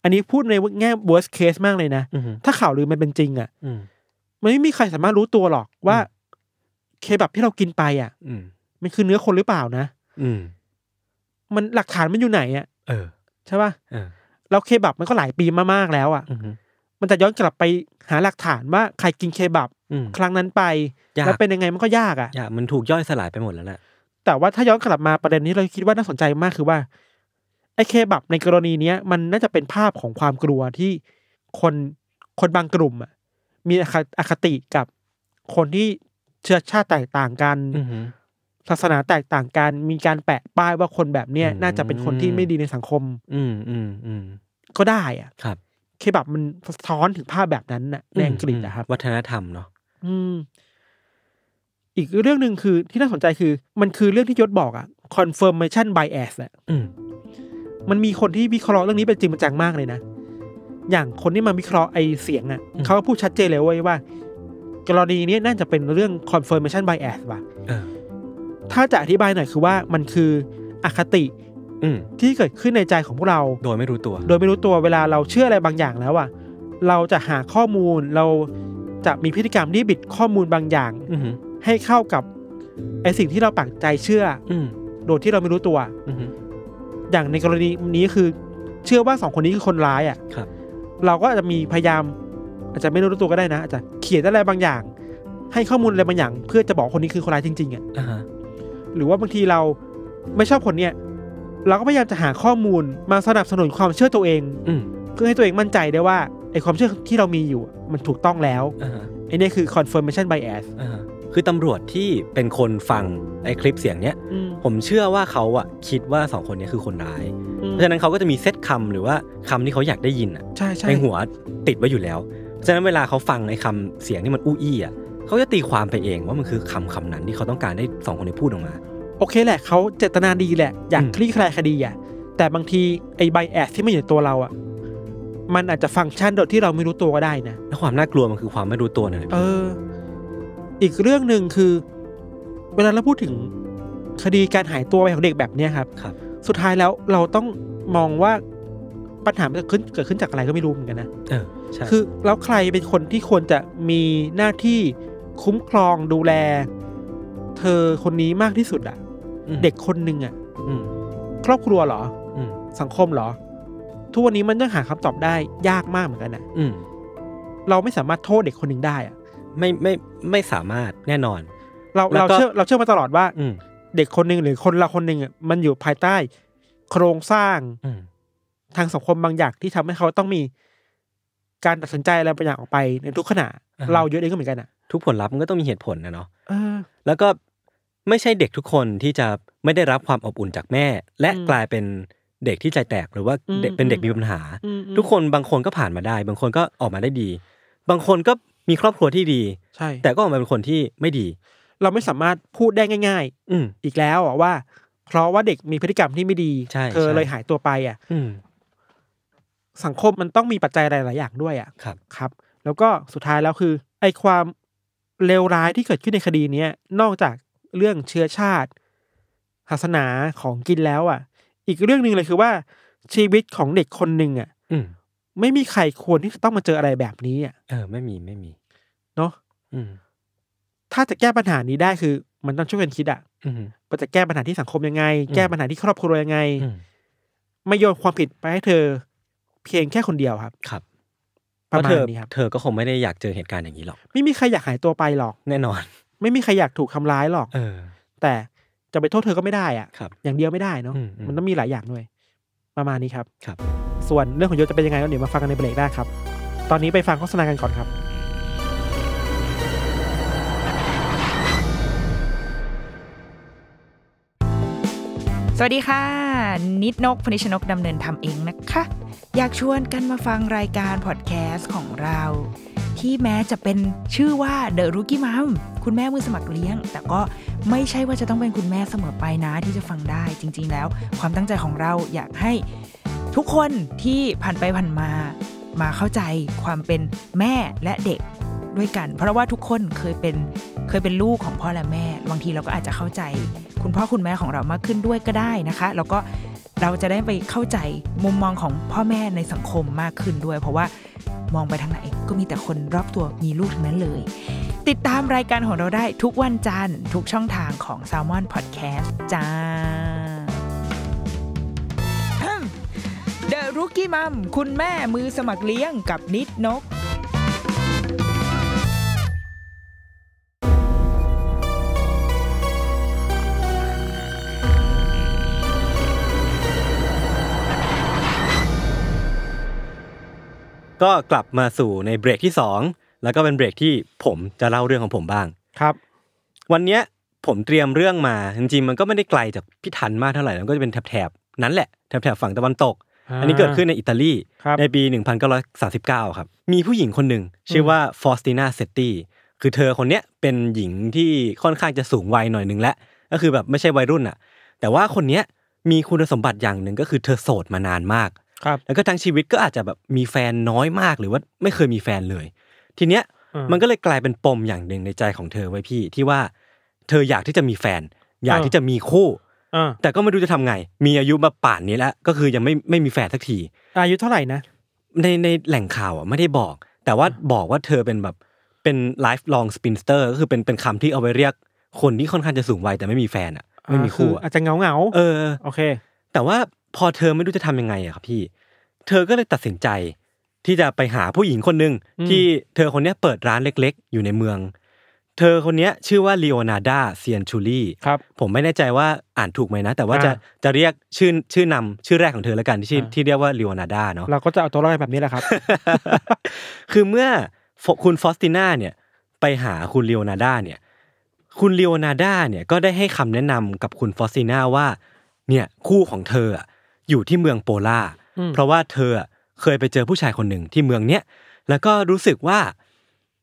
อันนี้พูดในแง่ worst case มากเลยนะถ้าข่าวลือมันเป็นจริงอ่ะมันไม่มีใครสามารถรู้ตัวหรอกว่า เคบับที่เรากินไปอ่ะ อืมันคือเนื้อคนหรือเปล่านะอืม มันหลักฐานมันอยู่ไหนอ่ะเออใช่ป่ะเราเคบับมันก็หลายปีมากๆแล้ว อ่ะ อืมันจะย้อนกลับไปหาหลักฐานว่า ใครกินเคบับครั้งนั้นไปแล้วเป็นยังไง มันก็ยากอ่ะอยาามันถูกย่อยสลายไปหมดแล้วแหละแต่ว่าถ้าย้อนกลับมาประเด็นนี้เราคิดว่าน่าสนใจมาก คือว่า ไอ้เคบับในกรณีเนี้ยมันน่าจะเป็นภาพของความกลัวที่คนคนบางกลุ่มอ่ะมีอคติกับคนที่เชื้อชาติแตกต่างกันศาสนาแตกต่างกัน มีการแปะป้ายว่าคนแบบเนี้ยน่าจะเป็นคนที่ไม่ดีในสังคม อืมอืมอืมก็ได้อ่ะครับคืบแบมันซ้อนถึงภาพแบบนั้นน่ะในอังกฤษนะครับ วัฒนธรรมเนาะอืมอีกเรื่องหนึ่งคือที่น่าสนใจคือ มันคือเรื่องที่ยศบอกอะ confirmation bias แหละมันมีคนที่วิเคราะห์เรื่องนี้ เป็นจริงเป็นจังมากเลยนะอย่างคนที่มาวิเคราะห์ไอเสียงอะ่ะเขาพูดชัดเจนเลยว่า กรณีนี้น่าจะเป็นเรื่อง confirmation bias ว่ะถ้าจะอธิบายหน่อยคือว่ามันคืออคติที่เกิดขึ้นในใจของพวกเราโดยไม่รู้ตัว โดยไม่รู้ตัวเวลาเราเชื่ออะไรบางอย่างแล้วอะ่ะเราจะหาข้อมูลเราจะมีพฤติกรรมที่บิดข้อมูลบางอย่างออืให้เข้ากับไอสิ่งที่เราปักใจเชื่อ อืโดยที่เราไม่รู้ตัวออย่างในกรณีนี้คือเชื่อว่าสองคนนี้คือคนร้ายอะ่ะเราก็อาจจะมีพยายาม อาจจะไม่รู้ตัวก็ได้นะอาจจะเขียนอะไรบางอย่าง ให้ข้อมูลอะไรบางอย่างเพื่อจะบอกคนนี้คือคนร้ายจริงๆอ่ะหรือว่าบางทีเราไม่ชอบคนเนี้ยเราก็พยายามจะหาข้อมูลมาสนับสนุนความเชื่อตัวเองอืเพื่อให้ตัวเองมั่นใจได้ว่าไอความเชื่อที่เรามีอยู่มันถูกต้องแล้วไอ้นี่คือ confirmation bias คือตำรวจที่เป็นคนฟังไอคลิปเสียงเนี้ยผมเชื่อว่าเขาอะคิดว่าสองคนนี้คือคนร้ายเพราะฉะนั้นเขาก็จะมีเซตคำหรือว่าคำที่เขาอยากได้ยินอ่ะในหัวติดไว้อยู่แล้วเพราะฉะนั้นเวลาเขาฟังไอ้คาเสียงที่มันอู้อี้อ่ะเขาจะตีความไปเองว่ามันคือคำคำนั้นที่เขาต้องการได้สองคนนี้พูดออกมาโอเคแหละเขาเจตนาดีแหละ อยากคลี่คลายคดีอ่ะแต่บางทีไอ้ใบแอดที่ไม่อยู่ในตัวเราอ่ะมันอาจจะฟังก์ชันโดยที่เราไม่รู้ตัวก็ได้นะแล้วความน่ากลัวมันคือความไม่รู้ตัวนั่นแหละเออ อีกเรื่องหนึ่งคือ เวลาเราพูดถึงคดีการหายตัวไปของเด็กแบบเนี้ยครับครับสุดท้ายแล้วเราต้องมองว่าปัญหาเกิดขึ้นเกิดขึ้นจากอะไรก็ไม่รู้เหมือนกันนะออคือ แล้วใครเป็นคนที่ควรจะมีหน้าที่คุ้มครองดูแล เธอคนนี้มากที่สุดอะ่ะ เด็กคนหนึ่งอะ่ะครอบครัวเหรอสังคมเหรอ ทุกวันนี้มันยังหาคำตอบได้ยากมากเหมือนกันนะอืเราไม่สามารถโทษเด็กคนหนึ่งได้อะ่ะ ไม่ไม่ไม่สามารถแน่นอน เราเราเชื่อเราเชื่อมาตลอดว่าเด็กคนหนึ่งหรือคนเราคนหนึ่งอ่ะมันอยู่ภายใต้โครงสร้างทางสังคมบางอย่างที่ทำให้เขาต้องมีการตัดสินใจอะไรบางอย่างออกไป ในทุกขณะ เราเยอะเองก็เหมือนกันอ่ะ ทุกผลลัพธ์มันก็ต้องมีเหตุผลนะเนาะแล้วก็ไม่ใช่เด็กทุกคนที่จะไม่ได้รับความอบอุ่นจากแม่ และกลายเป็นเด็กที่ใจแตก หรือว่าเเป็นเด็กมีปัญหา ทุกคนบางคนก็ผ่านมาได้ บางคนก็ออกมาได้ดี บางคนก็มีครอบครัวที่ดี ใช่ แต่ก็ออกมาเป็นคนที่ไม่ดีเราไม่สามารถพูดได้ง่าย ๆ อือีกแล้วอว่า เพราะว่าเด็กมีพฤติกรรมที่ไม่ดีเธอเลยหายตัวไป อ่ะ อืสังคมมันต้องมีปัจจัยหลาย ๆ อย่างด้วย อ่ะ ครับครับ แล้วก็สุดท้ายแล้วคือ ไอ้ความเลวร้ายที่เกิดขึ้นในคดีเนี้ยนอกจากเรื่องเชื้อชาติศาสนาของกินแล้ว อ่ะ อีกเรื่องหนึ่งเลยคือว่า ชีวิตของเด็กคนหนึ่งอ่ะไม่มีใครควรที่จะต้องมาเจออะไรแบบนี้อ่ะเออไม่มีไม่มีเนาะถ้าจะแก้ปัญหานี้ได้คือมันต้องช่วยกันคิดอะว่าจะแก้ปัญหาที่สังคมยังไง แก้ปัญหาที่ครอบครัวยังไงไม่โยนความผิดไปให้เธอ เพียงแค่คนเดียวครับ ครับประมาณนี้ครับเธอก็คงไม่ได้อยากเจอเหตุการณ์อย่างนี้หรอกไม่มีใครอยากหายตัวไปหรอก แน่นอน ไม่มีใครอยากถูกทำร้ายหรอกเออแต่จะไปโทษเธอก็ไม่ได้อ่ะอย่างเดียวไม่ได้เนาะมันต้องมีหลายอย่างด้วยประมาณนี้ครับครับ ส่วนเรื่องของโยจะเป็นยังไงเดี๋ยวมาฟังกันในเบรกได้ครับ ตอนนี้ไปฟังโฆษณากันก่อนครับวัสดีค่ะ นิดนกพนิชนกดำเนินทำเองนะคะ อยากชวนกันมาฟังรายการพอดแคสต์ของเรา ที่แม้จะเป็นชื่อว่า The Rookie Mom คุณแม่มือสมัครเลี้ยง แต่ก็ไม่ใช่ว่าจะต้องเป็นคุณแม่เสมอไปนะ ที่จะฟังได้จริงๆ แล้ว ความตั้งใจของเราอยากให้ทุกคนที่ผ่านไปผ่านมา มาเข้าใจความเป็นแม่และเด็กด้วยกันเพราะว่าทุกคนเคยเป็นเคยเป็นลูกของพ่อและแม่บางทีเราก็อาจจะเข้าใจ คุณพ่อคุณแม่ของเรามากขึ้นด้วยก็ได้นะคะ แล้วก็เราจะได้ไปเข้าใจมุมมองของพ่อแม่ในสังคมมากขึ้นด้วย เพราะว่ามองไปทางไหนก็มีแต่คนรอบตัวมีลูกทั้งนั้นเลย ติดตามรายการของเราได้ทุกวันจันทร์ทุกช่องทางของ s ซ l ม o n Podcast จ้า The Rookie Mom คุณแม่มือสมัครเลี้ยงกับนิดนกก็กลับมาสู่ในเบรกที่ 2 แล้วก็เป็นเบรกที่ผมจะเล่าเรื่องของผมบ้างครับวันเนี้ยผมเตรียมเรื่องมาจริงๆมันก็ไม่ได้ไกลจากพิธันมากเท่าไหร่ มันก็จะเป็นแถบๆนั้นแหละแถบๆฝั่งตะวันตกอันนี้เกิดขึ้นในอิตาลีในปี1939ครับ มีผู้หญิงคนหนึ่งชื่อว่าฟอสตินาเซตตี้คือเธอคนเนี้ยเป็นหญิงที่ค่อนข้างจะสูงวัยหน่อยนึงแล้วก็คือแบบไม่ใช่วัยรุ่นอ่ะ แต่ว่าคนเนี้ยมีคุณสมบัติอย่างหนึ่งก็คือเธอโสดมานานมากครับแล้วก็ทั้งชีวิตก็อาจจะแบบมีแฟนน้อยมากหรือว่าไม่เคยมีแฟนเลย ทีเนี้ยมันก็เลยกลายเป็นปมอย่างหนึ่งในใจของเธอไว้พี่ที่ว่า เธออยากที่จะมีแฟน อยากที่จะมีคู่แต่ก็ไม่รู้จะทำไง มีอายุมาป่านนี้แล้ว ก็คือยังไม่ไม่มีแฟนสักทีอายุเท่าไหร่นะ ในในแหล่งข่าวอ่ะไม่ได้บอก แต่ว่าบอกว่าเธอเป็นแบบเป็นไลฟ์ลองสปินสเตอร์ก็คือเป็นเป็นคำที่เอาไว้เรียก คนที่ค่อนข้างจะสูงวัยแต่ไม่มีแฟนอ่ะไม่มีคู่อาจจะเงาเงาเออโอเค แต่ว่าพอเธอไม่รู้จะทำยังไงอะครับพี่ เธอก็เลยตัดสินใจ ที่จะไปหาผู้หญิงคนหนึ่งที่เธอคนนี้เปิดร้านเล็กๆ อยู่ในเมือง เธอคนนี้ชื่อว่าลีโอนาดาเซียนชูลี่ครับ ผมไม่แน่ใจว่าอ่านถูกไหมนะ แต่ว่าจะจะเรียกชื่อชื่อนำ ชื่อแรกของเธอแล้วกันที่ที่เรียกว่าลีโอนาดาเนาะเราก็จะเอาตัวรอดแบบนี้แหละครับ คือเมื่อคุณฟอสติน่าเนี่ยไปหาคุณลีโอนาดาเนี่ยคุณลีโอนาดาเนี่ยก็ได้ให้คำแนะนำกับคุณฟอสติน่าว่าเนี่ยคู่ของเธออ่ะอยู่ที่เมืองโปล่าเพราะว่าเธอเคยไปเจอผู้ชายคนหนึ่งที่เมืองเนี้ย แล้วก็รู้สึกว่า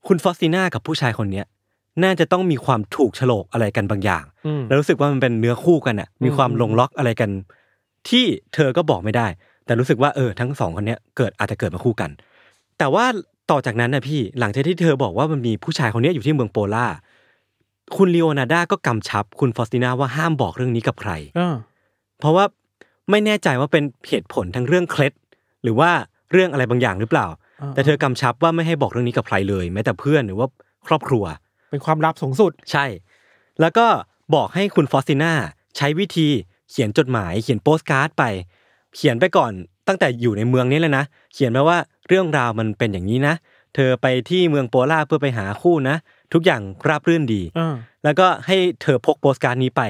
คุณฟอสติน่ากับผู้ชายคนเนี้ยน่าจะต้องมีความถูกฉลกอะไรกันบางอย่าง แล้วรู้สึกว่ามันเป็นเนื้อคู่กันอ่ะมีความลงล็อกอะไรกัน ที่เธอก็บอกไม่ได้ แต่รู้สึกว่าเออทั้งสองคนเนี้ย เกิดอาจจะเกิดมาคู่กัน แต่ว่าต่อจากนั้นนะพี่ หลังจากที่เธอบอกว่ามันมีผู้ชายคนนี้อยู่ที่เมืองโปล่าคุณลีโอนาดาก็กำชับคุณฟอสติน่าว่าห้ามบอกเรื่องนี้กับใครเพราะว่าไม่แน่ใจว่าเป็นเหตุผลทั้งเรื่องเคล็ดหรือว่าเรื่องอะไรบางอย่างหรือเปล่า แต่เธอกำชับว่าไม่ให้บอกเรื่องนี้กับใครเลยแม้แต่เพื่อนหรือว่าครอบครัว เป็นความลับสูงสุด ใช่แล้วก็บอกให้คุณฟอสซิน่าใช้วิธีเขียนจดหมายเขียนโปสการ์ดไป เขียนไปก่อนตั้งแต่อยู่ในเมืองนี้แล้วนะเขียนไปว่าเรื่องราวมันเป็นอย่างนี้นะเธอไปที่เมืองโปล่าเพื่อไปหาคู่นะทุกอย่างราบรื่นดีแล้วก็ให้เธอพกโปสการ์ดนี้ไป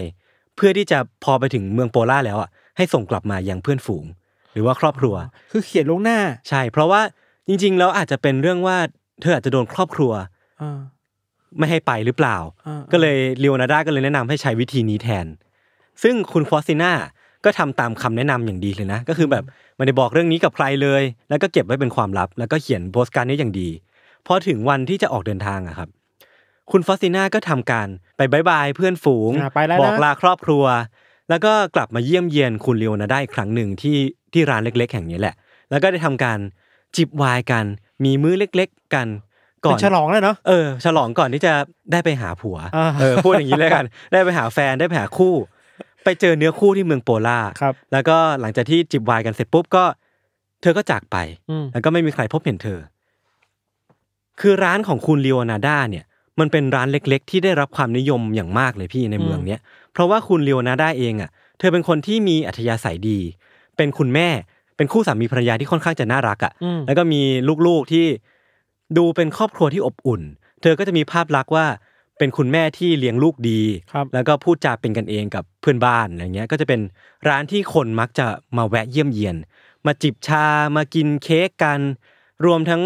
เพื่อที่จะพอไปถึงเมืองโปล่าแล้วอ่ะให้ส่งกลับมายังเพื่อนฝูง หรือว่าครอบครัว คือเขียนลงหน้าใช่เพราะว่าจริงๆ แล้วอาจจะเป็นเรื่องว่าเธออาจจะโดนครอบครัวไม่ให้ไปหรือเปล่าก็เลยเลโอนาร์ดาก็เลยแนะนำให้ใช้วิธีนี้แทนซึ่งคุณฟอสซิน่าก็ทำตามคำแนะนำอย่างดีเลยนะก็คือแบบไม่ได้บอกเรื่องนี้กับใครเลย แล้วก็เก็บไว้เป็นความลับ แล้วก็เขียนโพสการ์ดนี้อย่างดีพอถึงวันที่จะออกเดินทางอะครับคุณฟอสซิน่าก็ทำการไปบายบายเพื่อนฝูงบอกลาครอบครัวแล้วก็กลับมาเยี่ยมเยียนคุณเลโอนาได้ครั้งหนึ่งที่ที่ร้านเล็ก ๆ แห่งนี้แหละ แล้วก็ได้ทำการจิบวายกัน มีมื้อเล็ก ๆ กันก่อนฉลองเลยเนาะเออ ฉลองก่อนที่จะได้ไปหาผัว เออ พูดอย่างนี้เลยกัน ได้ไปหาแฟนได้ไปหาคู่ ไปเจอเนื้อคู่ที่เมืองโปล่าครับ แล้วก็หลังจากที่จิบวายกันเสร็จปุ๊บก็ เธอก็จากไปแล้วก็ไม่มีใครพบเห็นเธอ คือร้านของคุณเลโอนาด้าเนี่ย มันเป็นร้านเล็ก ๆ ที่ได้รับความนิยมอย่างมากเลยพี่ในเมืองเนี้ยเพราะว่าคุณเลโอนาดาเองอ่ะ เธอเป็นคนที่มีอัธยาศัยดี เป็นคุณแม่ เป็นคู่สามีภรรยาที่ค่อนข้างจะน่ารักอ่ะ แล้วก็มีลูกๆที่ดูเป็นครอบครัวที่อบอุ่น เธอก็จะมีภาพลักษณ์ว่าเป็นคุณแม่ที่เลี้ยงลูกดี แล้วก็พูดจาเป็นกันเองกับเพื่อนบ้านอะไรเงี้ย ก็จะเป็นร้านที่คนมักจะมาแวะเยี่ยมเยียน มาจิบชามากินเค้กกัน รวมทั้ง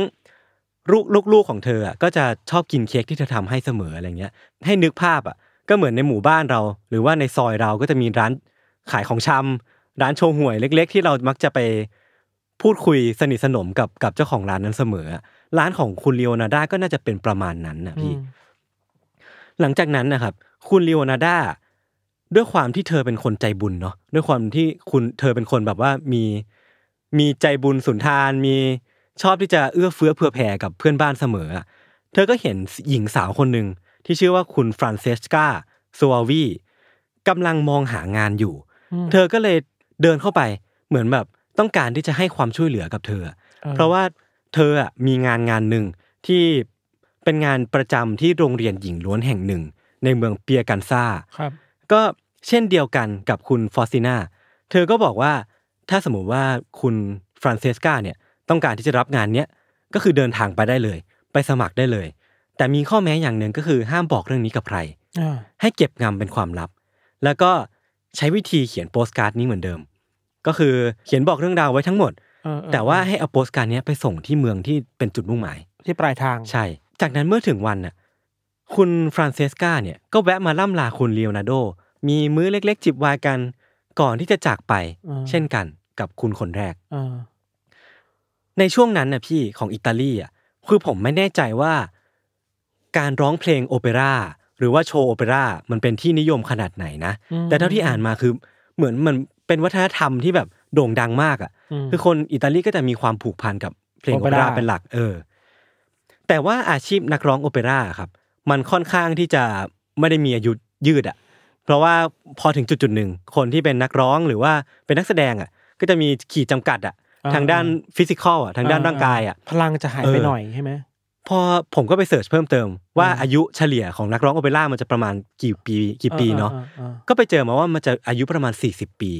ลูกลูกของเธอก็จะชอบกินเค้กที่เธอทำให้เสมออะไรเงี้ย ให้นึกภาพอ่ะก็เหมือนในหมู่บ้านเรา หรือว่าในซอยเราก็จะมีร้านขายของชำร้านโชห่วย เล็ก ๆ ที่เรามักจะไปพูดคุยสนิทสนมกับกับเจ้าของร้านนั้นเสมอ ร้านของคุณเลโอนาด้าก็น่าจะเป็นประมาณนั้นนะพี่หลังจากนั้นนะครับ คุณเลโอนาด้าด้วยความที่เธอเป็นคนใจบุญเนาะด้วยความที่คุณเธอเป็นคนแบบว่ามีมีใจบุญสุนทาน มีชอบที่จะเอื้อเฟื้อเผื่อแผ่กับเพื่อนบ้านเสมอ เธอก็เห็นหญิงสาวคนหนึ่งที่ชื่อว่าคุณฟรานเซสกาสวาวี กำลังมองหางานอยู่ เธอก็เลยเดินเข้าไปเหมือนแบบต้องการที่จะให้ความช่วยเหลือกับเธอ เพราะว่าเธอมีงานงานหนึ่งที่เป็นงานประจำที่โรงเรียนหญิงล้วนแห่งหนึ่ง ในเมืองเปียกันซาครับก็เช่นเดียวกันกับคุณฟอสซิน่าเธอก็บอกว่าถ้าสมมติว่าคุณฟรานเซสกาเนี่ยต้องการที่จะรับงานเนี้ยก็คือเดินทางไปได้เลยไปสมัครได้เลยแต่มีข้อแม้อย่างหนึ่งก็คือห้ามบอกเรื่องนี้กับใครให้เก็บงำเป็นความลับ แล้วก็ใช้วิธีเขียนโปสการ์ดนี้เหมือนเดิม ก็คือเขียนบอกเรื่องราวไว้ทั้งหมดแต่ว่าให้เอาโปสการ์ดนี้ไปส่งที่เมืองที่เป็นจุดมุ่งหมาย ที่ปลายทางใช่ จากนั้นเมื่อถึงวันน่ะ คุณฟรานเซสกาเนี่ย ก็แวะมาล่ำลาคุณเลโอนาร์โด มีมื้อเล็ก ๆ จิบวายกันก่อนที่จะจากไป เช่นกันกับคุณคนแรกในช่วงนั้นน่ะพี่ของอิตาลีอ่ะคือผมไม่แน่ใจว่าการร้องเพลงโอเปร่าหรือว่าโชว์โอเปร่ามันเป็นที่นิยมขนาดไหนนะแต่เท่าที่อ่านมาคือเหมือนมันเป็นวัฒนธรรมที่แบบโด่งดังมาก อ่ะ คือคนอิตาลีก็จะมีความผูกพันกับเพลงโอเปร่าเป็นหลักเออ แต่ว่าอาชีพนักร้องโอเปร่าครับ มันค่อนข้างที่จะไม่ได้มีอายุยืดอ่ะ เพราะว่าพอถึงจุดจุดหนึ่งคนที่เป็นนักร้องหรือว่าเป็นนักแสดงอ่ะ ก็จะมีขีดจำกัด อ่ะทางด้านฟิสิกอลอ่ะทางด้านร่างกายอ่ะ พลังจะหายไปหน่อยใช่ไหมพอผมก็ไปเสิร์ชเพิ่มเติมว่าอายุเฉลี่ยของนักร้องโอเปร่ามันจะประมาณกี่ปีกี่ปีเนาะก็ไปเจอมาว่ามันจะอายุประมาณ 40 ปี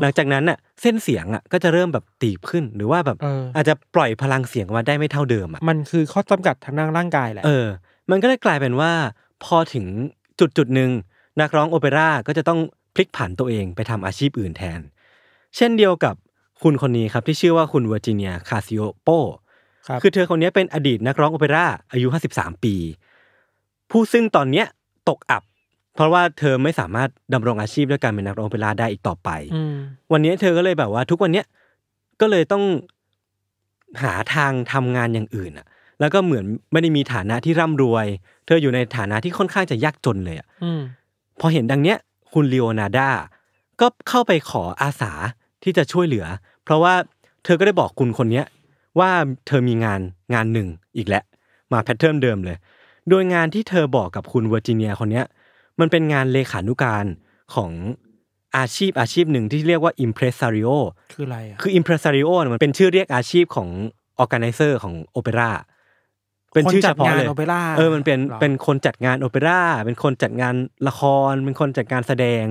หลังจากนั้นน่ะ เส้นเสียงอ่ะ ก็จะเริ่มแบบตีบขึ้นหรือว่าแบบอาจจะปล่อยพลังเสียงมาได้ไม่เท่าเดิมอ่ะมันคือข้อจำกัดทางด้านร่างกายแหละเออมันก็เลยกลายเป็นว่า พอถึงจุดจุดหนึ่งนักร้องโอเปร่าก็จะต้องพลิกผันตัวเองไปทำอาชีพอื่นแทน เช่นเดียวกับคุณคนนี้ครับ ที่ชื่อว่าคุณเวอร์จิเนียคาซิโอโปคคือเธอคนนี้เป็นอดีตนักร้องโอเปร่าอายุ53ปี ผู้ซึ่งตอนเนี้ยตกอับ เพราะว่าเธอไม่สามารถดำรงอาชีพด้วยการเป็นนักร้องโอเปร่าได้อีกต่อไปวันนี้เธอก็เลยแบบว่าทุกวันเนี้ยก็เลยต้องหาทางทำงานอย่างอื่นอ่ะ แล้วก็เหมือนไม่ได้มีฐานะที่ร่ำรวย เธออยู่ในฐานะที่ค่อนข้างจะยากจนเลยอ่ะพอเห็นดังเนี้ย คุณเลโอนาดาก็เข้าไปขออาสาที่จะช่วยเหลือ เพราะว่าเธอก็ได้บอกคุณคนเนี้ยว่าเธอมีงานงานหนึ่งอีกแล้วมาแพทเทิร์นเดิมเลย โดยงานที่เธอบอกกับคุณเวอร์จิเนียคนนี้มันเป็นงานเลขานุการของอาชีพอาชีพหนึ่งที่เรียกว่าอิมเพรสซาริโอคืออะไรอ่ะคืออิมเพรสซาริโอมันเป็นชื่อเรียกอาชีพของออแกไนเซอร์ของโอเปร่าเป็นชื่อเฉพาะเลยเออมันเป็นเป็นคนจัดงานโอเปร่าเป็นคนจัดงานละคร เป็นคนจัดงานแสดง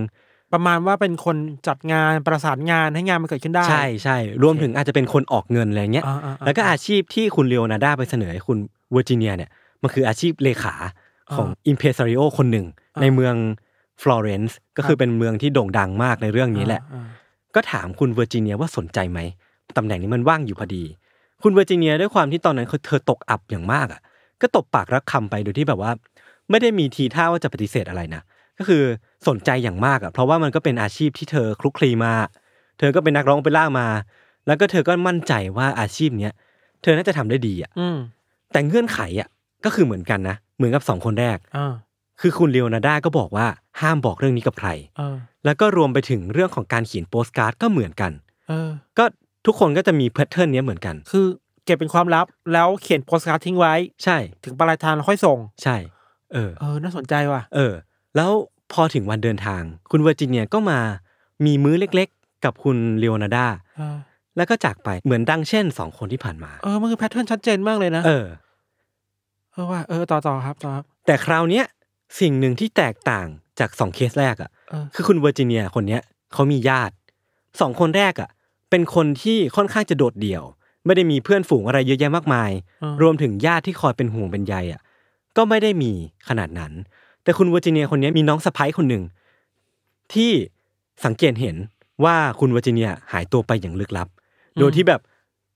ประมาณว่าเป็นคนจัดงานประสานงานให้งานมันเกิดขึ้นได้ใช่ใช่ รวมถึงอาจจะเป็นคนออกเงินอะไรเงี้ย แล้วก็อาชีพที่คุณเลโอนาด้าไปเสนอให้คุณเวอร์จิเนียเนี่ยมันคืออาชีพเลขาของอิมเพซาริโอคนหนึ่ง ในเมืองฟลอเรนซ์ก็คือเป็นเมืองที่โด่งดังมากในเรื่องนี้แหละ ก็ถามคุณเวอร์จิเนียว่าสนใจไหมตำแหน่งนี้มันว่างอยู่พอดี คุณเวอร์จิเนียด้วยความที่ตอนนั้นเธอตกอับอย่างมากอ่ะก็ตบปากรับคำไปโดยที่แบบว่า ไม่ได้มีทีท่าว่าจะปฏิเสธอะไรนะก็คือสนใจอย่างมากอะเพราะว่ามันก็เป็นอาชีพที่เธอคลุกคลีมา เธอก็เป็นนักร้องไปล่ามา แล้วก็เธอก็มั่นใจว่าอาชีพเนี้ยเธอ น่าจะทำได้ดีอะแต่เงื่อนไขอะก็คือเหมือนกันนะ เหมือนกับสองคนแรกอคือคุณเลโอนาด้าก็บอกว่าห้ามบอกเรื่องนี้กับใครแล้วก็รวมไปถึงเรื่องของการเขียนโปสการ์ดก็เหมือนกันก็ทุกคนก็จะมีแพทเทิร์นนี้เหมือนกัน คือเก็บเป็นความลับแล้วเขียนโปสการ์ดทิ้งไว้ ใช่ ถึงปลายทางเราค่อยส่ง ใช่ เออเออ น่าสนใจว่ะเออ แล้วพอถึงวันเดินทาง คุณเวอร์จิเนียก็มามีมื้อเล็กๆ กับคุณเลโอนาดาแล้วก็จากไปเหมือนดังเช่นสองคนที่ผ่านมาเออมันคือแพทเทิร์นชัดเจนมากเลยนะเออเออว่า เออ ต่อต่อครับต่อครับ แต่คราวเนี้ยสิ่งหนึ่งที่แตกต่างจากสองเคสแรกอ่ะคือคุณเวอร์จิเนียคนเนี้ยเขามีญาติสองคนแรกอ่ะ เป็นคนที่ค่อนข้างจะโดดเดี่ยว ไม่ได้มีเพื่อนฝูงอะไรเยอะแยะมากมาย รวมถึงญาติที่คอยเป็นห่วงเป็นใยอ่ะก็ไม่ได้มีขนาดนั้นแต่คุณเวอร์จิเนียคนนี้มีน้องสะพ้ายคนหนึ่งที่สังเกตเห็นว่าคุณเวอร์จิเนียหายตัวไปอย่างลึกลับ โดยที่แบบ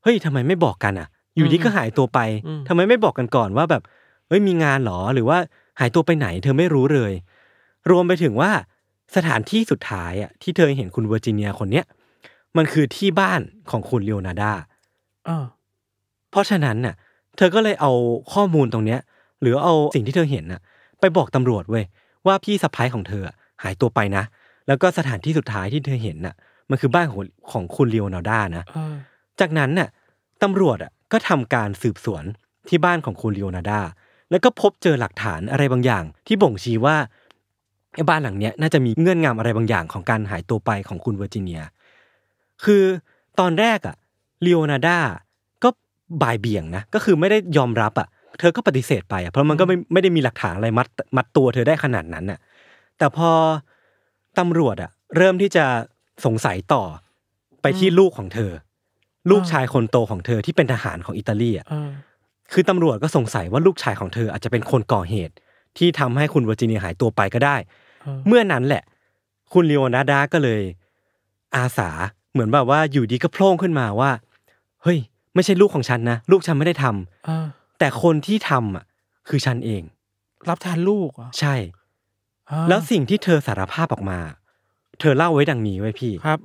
เฮ้ยทำไมไม่บอกกันอ่ะ อยู่ดีก็หายตัวไปทำไมไม่บอกกันก่อน ว่าแบบเฮ้ยมีงานหรอหรือว่าหายตัวไปไหน เธอไม่รู้เลย รวมไปถึงว่าสถานที่สุดท้ายอ่ะที่เธอเห็นคุณเวอร์จิเนียคนเนี้ยมันคือที่บ้านของคุณเลโอนาดาเพราะฉะนั้นน่ะ เธอก็เลยเอาข้อมูลตรงเนี้ย หรือเอาสิ่งที่เธอเห็นน่ะไปบอกตำรวจเว้ยว่าพี่สะพ้ายของเธอ หายตัวไปนะแล้วก็สถานที่สุดท้ายที่เธอเห็นน่ะ มันคือบ้านของของคุณเลโอนาร์ดานะจากนั้นน่ะตำรวจอ่ะ ก็ทำการสืบสวนที่บ้านของคุณเลโอนาร์ด้าแล้วก็พบเจอหลักฐานอะไรบางอย่าง ที่บ่งชี้ว่าไอ้บ้านหลังเนี้ยน่าจะมีเงื่อนงำอะไรบางอย่าง ของการหายตัวไปของคุณเวอร์จิเนียคือตอนแรกอ่ะเลโอนาร์ด้าก็บ่ายเบี่ยงนะก็คือไม่ได้ยอมรับอ่ะเธอก็ปฏิเสธไปเพราะมันก็ไม่ไม่ได้มีหลักฐานอะไรมัดมัดตัวเธอได้ขนาดนั้นน่ะ แต่พอตำรวจอ่ะ เริ่มที่จะสงสัยต่อไปที่ลูกของเธอ ลูกชายคนโตของเธอ ที่เป็นทหารของอิตาลีอ่ะคือตำรวจก็สงสัยว่าลูกชายของเธอ อาจจะเป็นคนก่อเหตุ ที่ทำให้คุณเวอร์จิเนียหายตัวไปก็ได้เมื่อนั้นแหละ คุณลีโอนาดาก็เลย อาสาเหมือนแบบว่าอยู่ดีก็โผล่ขึ้นมาว่า เฮ้ย ไม่ใช่ลูกของฉันนะลูกฉันไม่ได้ทำแต่คนที่ทำอ่ะคือฉันเอง รับแทนลูกอ่ะใช่แล้วสิ่งที่เธอสารภาพออกมา เธอเล่าไว้ดังนี้ไว้พี่ ครับ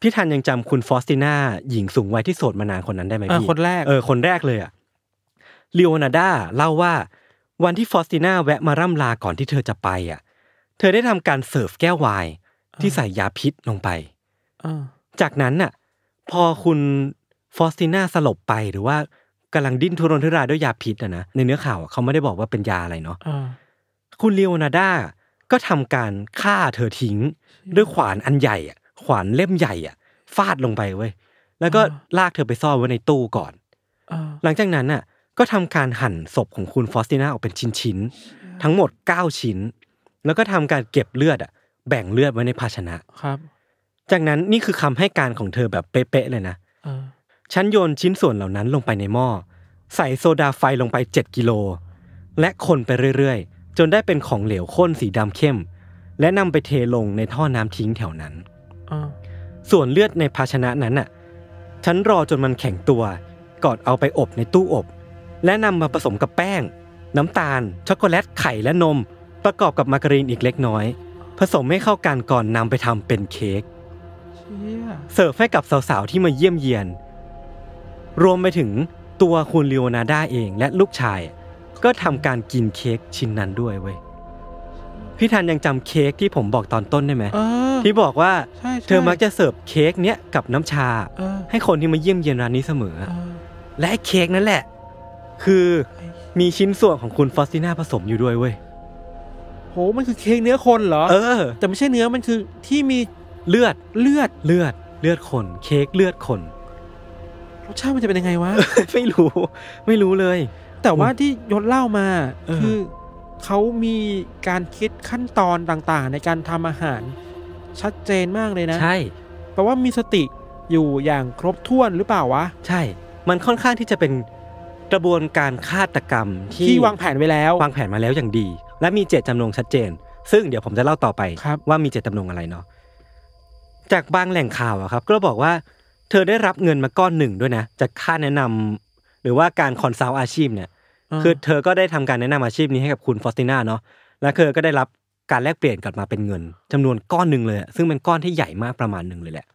พี่ทันยังจำคุณฟอสติน่าหญิงสูงวัยที่โสดมานานคนนั้นได้ไหมพี่คนแรก เออคนแรกเลยอ่ะลีโอนาดา เล่าว่า วันที่ฟอสติน่าแวะมาร่ำลาก่อนที่เธอจะไปอ่ะ เธอได้ทำการเสิร์ฟแก้วไวน์ที่ใส่ยาพิษลงไปอจากนั้นน่ะ พอคุณฟอสติน่าสลบไปหรือว่ากำลังดิ้นทุรนทุรายด้วยยาพิษอะนะในเนื้อข่าวเขาไม่ได้บอกว่าเป็นยาอะไรเนาะคุณเลโอนาดาก็ทำการฆ่าเธอทิ้ง ด้วยขวานอันใหญ่อ่ะขวานเล่มใหญ่อ่ะ ฟาดลงไปเว้ยแล้วก็ลากเธอไปซ่อนไว้ในตู้ก่อนหลังจากนั้นน่ะ ก็ทำการหั่นศพของคุณฟอสติน่าออกเป็นชิ้นๆทั้งหมดเก้าชิ้น แล้วก็ทำการเก็บเลือดอ่ะ แบ่งเลือดไว้ในภาชนะครับ จากนั้นนี่คือคำให้การของเธอแบบเป๊ะๆเลยนะฉันโยนชิ้นส่วนเหล่านั้นลงไปในหม้อใส่โซดาไฟลงไป7กิโลและคนไปเรื่อยๆ จนได้เป็นของเหลวข้นสีดำเข้ม และนำไปเทลงในท่อน้ำทิ้งแถวนั้นส่วนเลือดในภาชนะนั้นน่ะฉันรอจนมันแข็งตัวกอดเอาไปอบในตู้อบ และนำมาผสมกับแป้ง น้ำตาลช็อกโกแลตไข่และนม ประกอบกับมาการีนอีกเล็กน้อย ผสมให้เข้ากันก่อนนำไปทำเป็นเค้กเสิร์ฟให้กับสาวๆที่มาเยี่ยมเยียนรวมไปถึงตัวคุณเีโอนาดาเองและลูกชาย ก็ทำการกินเค้กชิ้นนั้นด้วยเว้ยพี่ธันยังจำเค้กที่ผมบอกตอนต้นได้ไหมที่บอกว่า เธอมักจะเสิร์ฟเค้กเนี้ยกับน้ำชา ให้คนที่มาเยี่ยมเยียนร้านนี้เสมอและเค้กนั่นแหละ คือมีชิ้นส่วนของคุณฟอสซิน่าผสมอยู่ด้วยเว้ยโหมันคือเค้กเนื้อคนเหรอ เออ แต่ไม่ใช่เนื้อมันคือ ที่มีเลือดเลือดเลือด เลือดคนเค้กเลือดคนรสชาติมันจะเป็นยังไงวะไม่รู้ ไม่รู้เลย แต่ว่าที่ยศเล่ามา คือ เขามีการคิดขั้นตอนต่างๆ ในการทำอาหารชัดเจนมากเลยนะ ใช่แปลว่ามีสติอยู่อย่างครบถ้วนหรือเปล่าวะใช่ มันค่อนข้างที่จะเป็นกระบวนการฆาตกรรม ที่วางแผนไว้แล้ว วางแผนมาแล้วอย่างดี และมีเจตจำนงชัดเจน ซึ่งเดี๋ยวผมจะเล่าต่อไปว่ามีเจตจำนงอะไรเนาะจากบางแหล่งข่าวอะครับ ก็บอกว่าเธอได้รับเงินมาก้อนหนึ่งด้วยนะ จากค่าแนะนำ หรือว่าการคอนซัลท์อาชีพ เนี่ย คือเธอก็ได้ทำการแนะนำอาชีพนี้ให้กับคุณฟอสติน่าเนาะและเธอก็ได้รับการแลกเปลี่ยนกลับมาเป็นเงิน จำนวนก้อนหนึ่งเลย ซึ่งเป็นก้อนที่ใหญ่มากประมาณหนึ่งเลยแหละ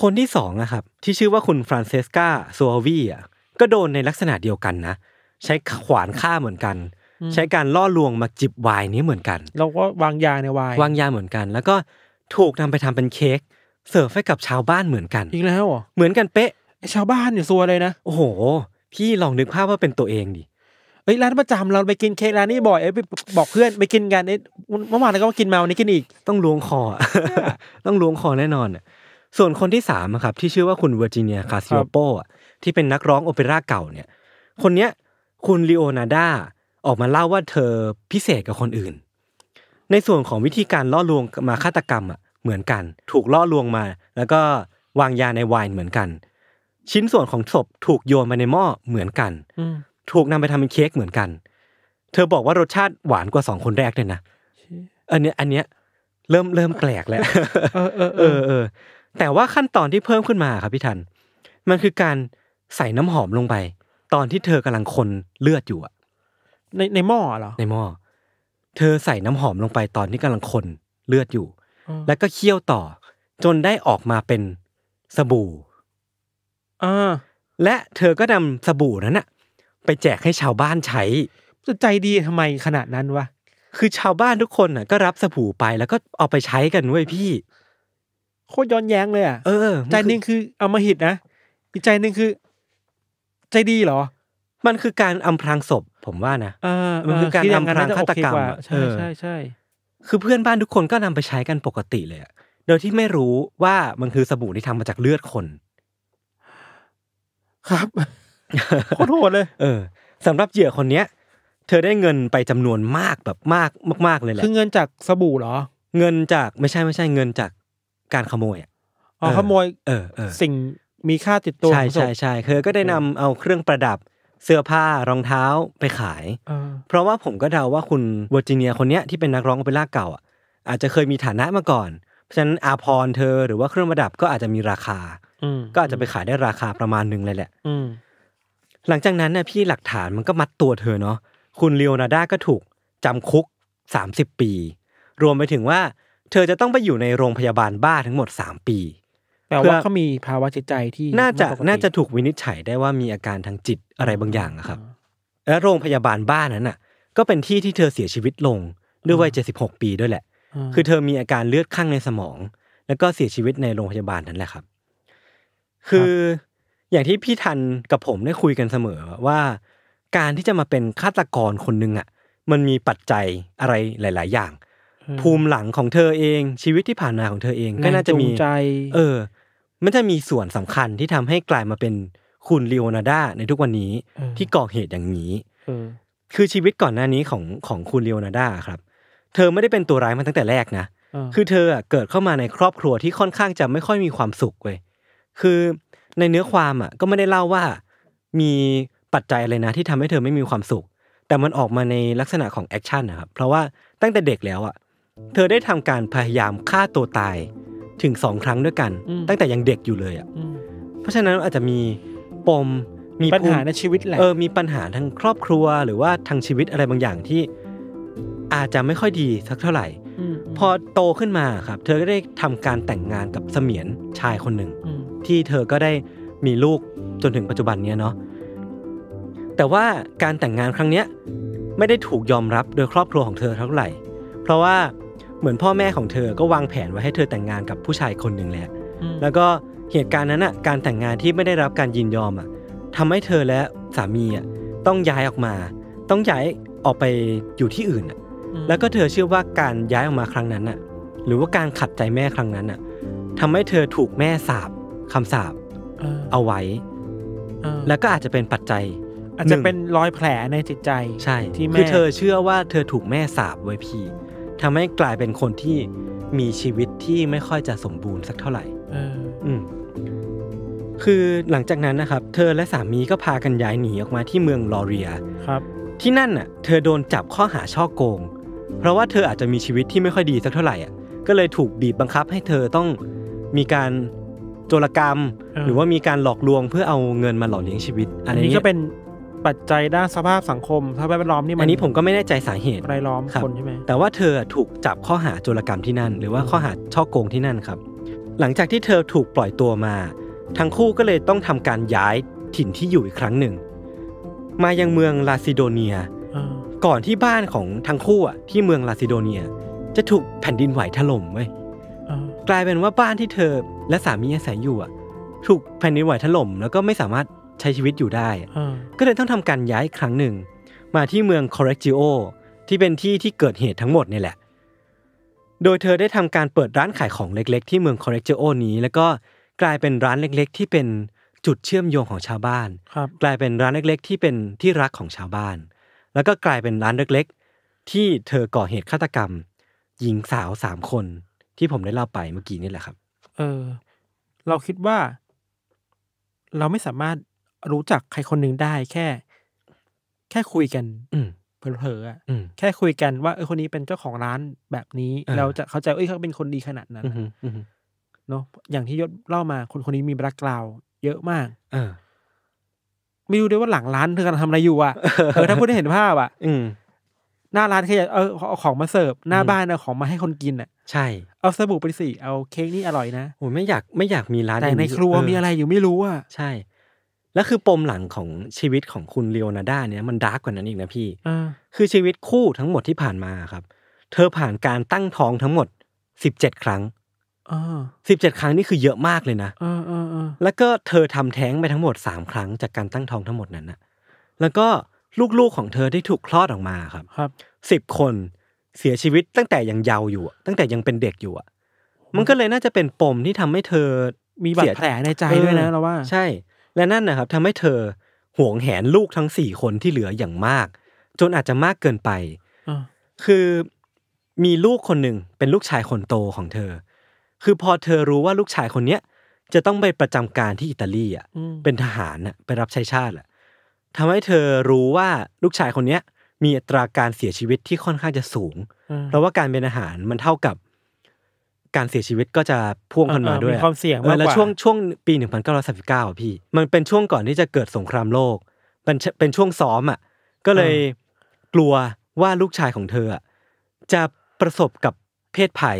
คนที่สองนะครับ ที่ชื่อว่าคุณฟรานเซสกาซัววีอ่ะก็โดนในลักษณะเดียวกันนะ ใช้ขวานฆ่าเหมือนกัน ใช้การล่อลวงมาจิบวายนี้เหมือนกันเราก็วางยาในวายวางยาเหมือนกัน แล้วก็ถูกนำไปทำเป็นเค้กเสิร์ฟให้กับชาวบ้านเหมือนกัน อีกแล้วเหรอ เหมือนกันเป๊ะไอชาวบ้านเนี่ยซัวเลยนะ โอ้โห พี่ลองนึกภาพว่าเป็นตัวเองดิเอ้ย ร้านประจำเราไปกินเค้กร้านนี้บ่อยเอ้ยไปบอกเพื่อนไปกินกันเอมื่อวานเราก็มากินมาวันนี้กินอีก ต้องล้วงคอต้องล้วงคอแน่นอนส่วนคนที่สามครับ ที่ชื่อว่าคุณเวอร์จิเนียคาซิโอโปที่เป็นนักร้องโอเปร่าเก่าเนี่ย คนเนี้ย คุณลีโอนาดาออกมาเล่าว่าเธอพิเศษกับคนอื่น ในส่วนของวิธีการล่อลวงมาฆาตกรรมอ่ะเหมือนกัน ถูกล่อลวงมา แล้วก็วางยาในไวน์เหมือนกัน ชิ้นส่วนของศพถูกโยนมาในหม้อเหมือนกันถูกนำไปทำเป็นเค้กเหมือนกัน เธอบอกว่ารสชาติหวานกว่าสองคนแรกเลยนะ อันเนี้ย อันเนี้ย เริ่มเริ่มแปลกแล้ว เออ เออเออ แต่ว่าขั้นตอนที่เพิ่มขึ้นมาครับพี่ทัน มันคือการใส่น้ำหอมลงไป ตอนที่เธอกำลังคนเลือดอยู่อะในในหม้อเหรอ ในหม้อ เธอใส่น้ำหอมลงไปตอนที่กำลังคนเลือดอยู่แล้วก็เคี่ยวต่อจนได้ออกมาเป็นสบู่อและเธอก็นำสบู่นั้นอะไปแจกให้ชาวบ้านใช้ ใจดีทำไม ขนาดนั้นวะ คือชาวบ้านทุกคนอ่ะ ก็รับสบู่ไป แล้วก็เอาไปใช้กันเว้ยพี่ โคตรย้อนแย้งเลยอ่ะเออใจนึงคือเอามาหิดนะอีกใจนึงคือ ใจดีเหรอ มันคือการอำพรางศพ ผมว่านะเออ มันคือการอำพรางฆาตกรรมใช่ใช่ใช่คือเพื่อนบ้านทุกคนก็นำไปใช้กันปกติเลยโดยที่ไม่รู้ว่ามันคือสบู่ที่ทำมาจากเลือดคน ครับโคตรโหดเลย เออ สำหรับเหยื่อคนเนี้ย เธอได้เงินไปจำนวนมากแบบมากมาก ๆเลยแหละ คือเงินจากสบู่เหรอ เงินจากไม่ใช่ไม่ใช่เงินจากการขโมยออ๋อขโมย เออเออ สิ่งมีค่าติดตัว ใช่ใช่ใช่เธอก็ได้นำเอาเครื่องประดับเสื้อผ้ารองเท้าไปขาย เพราะว่าผมก็เดาว่าคุณเวอร์จิเนียคนเนี้ย ที่เป็นนักร้องโอเปร่าเก่าอ่ะอาจจะเคยมีฐานะมาก่อน เพราะฉะนั้นอาพรเธอหรือว่าเครื่องประดับก็อาจจะมีราคา ก็อาจจะไปขายได้ราคาประมาณนึงเลยแหละ หลังจากนั้นเนี่ยพี่หลักฐานมันก็มัดตัวเธอเนาะ คุณเลโอนาด้าก็ถูกจำคุกสามสิบปี รวมไปถึงว่า เธอจะต้องไปอยู่ในโรงพยาบาลบ้าทั้งหมดสามปีแปลว่าเขามีภาวะจิตใจที่ น่าจะน่าจะถูกวินิจฉัยได้ว่ามีอาการทางจิตอะไรบางอย่างครับและโรงพยาบาลบ้านนั้นอ่ะ ก็เป็นที่ที่เธอเสียชีวิตลงด้วยวัยเจ็สิบหกปีด้วยแหละ คือเธอมีอาการเลือดข้างในสมอง แล้วก็เสียชีวิตในโรงพยาบาลนั้นแหละครับ คืออย่างที่พี่ทันกับผมได้คุยกันเสมอว่า การที่จะมาเป็นฆาตกรคนหนึ่งอ่ะ มันมีปัจจัยอะไรหลาย ๆ อย่าง ภูมิหลังของเธอเอง ชีวิตที่ผ่านมาของเธอเองก็น่าจะมีเออมันจะมีส่วนสำคัญที่ทำให้กลายมาเป็นคุณลีโอนาดาในทุกวันนี้ที่ก่อเหตุอย่างนี้คือชีวิตก่อนหน้านี้ของของคุณลีโอนาดาครับ เธอไม่ได้เป็นตัวร้ายมาตั้งแต่แรกนะคือเธอเกิดเข้ามาในครอบครัวที่ค่อนข้างจะไม่ค่อยมีความสุขเว้ยคือในเนื้อความอ่ะก็ไม่ได้เล่าว่ามีปัจจัยอะไรนะ ที่ทำให้เธอไม่มีความสุข แต่มันออกมาในลักษณะของแอคชั่นนะครับเพราะว่าตั้งแต่เด็กแล้วอ่ะ เธอได้ทำการพยายามฆ่าตัวตายถึงสองครั้งด้วยกัน ตั้งแต่ยังเด็กอยู่เลยอ่ะเพราะฉะนั้นอาจจะมีปมมีปัญหาในชีวิตแหละเออมีปัญหาทางครอบครัวหรือว่าทางชีวิตอะไรบางอย่างที่อาจจะไม่ค่อยดีสักเท่าไหร่พอโตขึ้นมาครับ เธอก็ได้ทำการแต่งงานกับเสมียนชายคนหนึ่งที่เธอก็ได้มีลูกจนถึงปัจจุบันเนี้ยเนาะแต่ว่าการแต่งงานครั้งเนี้ยไม่ได้ถูกยอมรับโดยครอบครัวของเธอเท่าไหร่ เพราะว่าเหมือนพ่อแม่ของเธอก็วางแผนไว้ให้เธอแต่งงานกับผู้ชายคนหนึ่งแหละแล้วก็เหตุการณ์นั้นอ่ะ การแต่งงานที่ไม่ได้รับการยินยอมอ่ะทำให้เธอและสามีอ่ะต้องย้ายออกมา ต้องย้ายออกไปอยู่ที่อื่นอ่ะ แล้วก็เธอเชื่อว่าการย้ายออกมาครั้งนั้นอ่ะ หรือว่าการขัดใจแม่ครั้งนั้นอ่ะทำให้เธอถูกแม่สาบคำสาบเอาไว้ แล้วก็อาจจะเป็นปัจจัย อาจจะเป็นรอยแผลในจิตใจ ใช่ ที่คือเธอเชื่อว่าเธอถูกแม่สาบไว้พี่ทำให้กลายเป็นคนที่มีชีวิตที่ไม่ค่อยจะสมบูรณ์สักเท่าไหร่อืมคือหลังจากนั้นนะครับ เธอและสามีก็พากันย้ายหนีออกมาที่เมืองลอเรียครับ ที่นั่นอ่ะเธอโดนจับข้อหาช่อโกง เพราะว่าเธออาจจะมีชีวิตที่ไม่ค่อยดีสักเท่าไหร่อ่ะ ก็เลยถูกบีบบังคับให้เธอต้องมีการโจรกรรม หรือว่ามีการหลอกลวงเพื่อเอาเงินมาหล่อเลี้ยงชีวิตอันนี้ก็เป็นปัจจัยด้านสภาพสังคมสภาพแวดล้อมนี่มันอันนี้ผมก็ไม่แน่ใจสาเหตุไรล้อมคนใช่ไหมแต่ว่าเธอถูกจับข้อหาโจรกรรมที่นั่น หรือว่าข้อหาช่อโกงที่นั่นครับ หลังจากที่เธอถูกปล่อยตัวมา ทั้งคู่ก็เลยต้องทำการย้ายถิ่นที่อยู่อีกครั้งหนึ่ง มายังเมืองลาซิโดเนียก่อนที่บ้านของทั้งคู่อ่ะที่เมืองลาซิโดเนีย จะถูกแผ่นดินไหวถล่มเว้ยกลายเป็นว่าบ้านที่เธอและสามีอาศัยอยู่อ่ะถูกแผ่นดินไหวถล่มแล้วก็ไม่สามารถใช้ชีวิตอยู่ได้ก็เลยต้องทำการย้ายครั้งหนึ่ง มาที่เมืองคอร์เรจิโอที่เป็นที่ที่เกิดเหตุทั้งหมดนี่แหละ โดยเธอได้ทำการเปิดร้านขายของเล็ก ๆ ที่เมืองคอร์เรจิโอนี้ แล้วก็กลายเป็นร้านเล็ก ๆ ที่เป็นจุดเชื่อมโยงของชาวบ้านกลายเป็นร้านเล็ก ๆ ที่เป็นที่รักของชาวบ้าน แล้วก็กลายเป็นร้านเล็ก ๆ ที่เธอก่อเหตุฆาตกรรม หญิงสาวสามคน ที่ผมได้เล่าไปเมื่อกี้นี่แหละครับ เออ เราคิดว่า เราไม่สามารถรู้จักใครคนหนึ่งได้ แค่ แค่คุยกัน อืเผลอๆอ่ะแค่คุยกันว่าเออคนนี้เป็นเจ้าของร้านแบบนี้ เราจะเข้าใจเอ้ยเขาเป็นคนดีขนาดนั้นเนาะอย่างที่ยศเล่ามาคนคนนี้มีแบล็กกราวเยอะมากอไม่รู้ด้วยว่าหลังร้านเธอกำลังทำอะไรอยู่อ่ะเออถ้าพูดได้เห็นภาพอ่ะ อืหน้าร้านแค่เออเอาของมาเสิร์ฟหน้าบ้านเอาของมาให้คนกินอ่ะใช่เอาสบู่ไปสิเอาเค้กนี่อร่อย นะโอ้ไม่อยากไม่อยากมีร้านแต่ในครัวมีอะไรอยู่ไม่รู้อ่ะใช่แล้วคือปมหลังของชีวิตของคุณเลโอนาด้าเนี่ยมันดาร์กกว่านั้นอีกนะพี่คือชีวิตคู่ทั้งหมดที่ผ่านมาครับ เธอผ่านการตั้งท้องทั้งหมดสิบเจ็ดครั้งสิบเจ็ดครั้งนี่คือเยอะมากเลยนะแล้วก็เธอทำแท้งไปทั้งหมดสามครั้งจากการตั้งท้องทั้งหมดนั้นนะแล้วก็ลูกๆของเธอที่ถูกคลอดออกมาครับครับสิบคนเสียชีวิตตั้งแต่ยังเยาว์อยู่ ตั้งแต่ยังเป็นเด็กอยู่มันก็เลยน่าจะเป็นปมที่ทำให้เธอมีบาดแผลในใจด้วยนะเราว่า ใช่และนั่นนะครับทำให้เธอห่วงแหนลูกทั้งสี่คนที่เหลืออย่างมาก จนอาจจะมากเกินไปคือมีลูกคนหนึ่งเป็นลูกชายคนโตของเธอ คือพอเธอรู้ว่าลูกชายคนเนี้ยจะต้องไปประจำการที่อิตาลีอ่ะ เป็นทหารอ่ะไปรับใช้ชาติอ่ะทำให้เธอรู้ว่าลูกชายคนเนี้ย มีอัตราการเสียชีวิตที่ค่อนข้างจะสูงเพราะว่าการเป็นอาหารมันเท่ากับการเสียชีวิตก็จะพ่วงกันมาด้วยมีความเสี่ยงมากกว่าแล้วช่วงช่วงปี 1939พี่ มันเป็นช่วงก่อนที่จะเกิดสงครามโลกมันเป็นช่วงซ้อมอ่ะ ก็เลยกลัวว่าลูกชายของเธอ จะประสบกับเพศภัย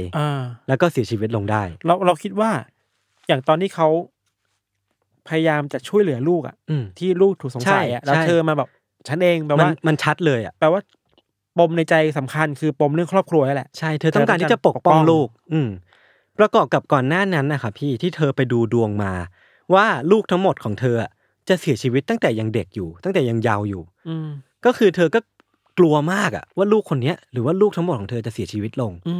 แล้วก็เสียชีวิตลงได้ เราเราคิดว่าอย่างตอนที่เขาพยายามจะช่วยเหลือลูกอ่ะ ที่ลูกถูกสงสัยอ่ะแล้วเธอมาแบบฉันเองแปลว่ามันชัดเลยอ่ะ แปลว่าปมในใจสำคัญคือปมเรื่องครอบครัวแหละ ใช่ เธอต้องการที่จะปกป้องลูก อืมประกอบกับก่อนหน้านั้นนะครับพี่ที่เธอไปดูดวงมา ว่าลูกทั้งหมดของเธอจะเสียชีวิตตั้งแต่ยังเด็กอยู่ ตั้งแต่ยังเยาว์อยู่ อืก็คือเธอก็กลัวมากอะว่าลูกคนเนี้ย หรือว่าลูกทั้งหมดของเธอจะเสียชีวิตลง อื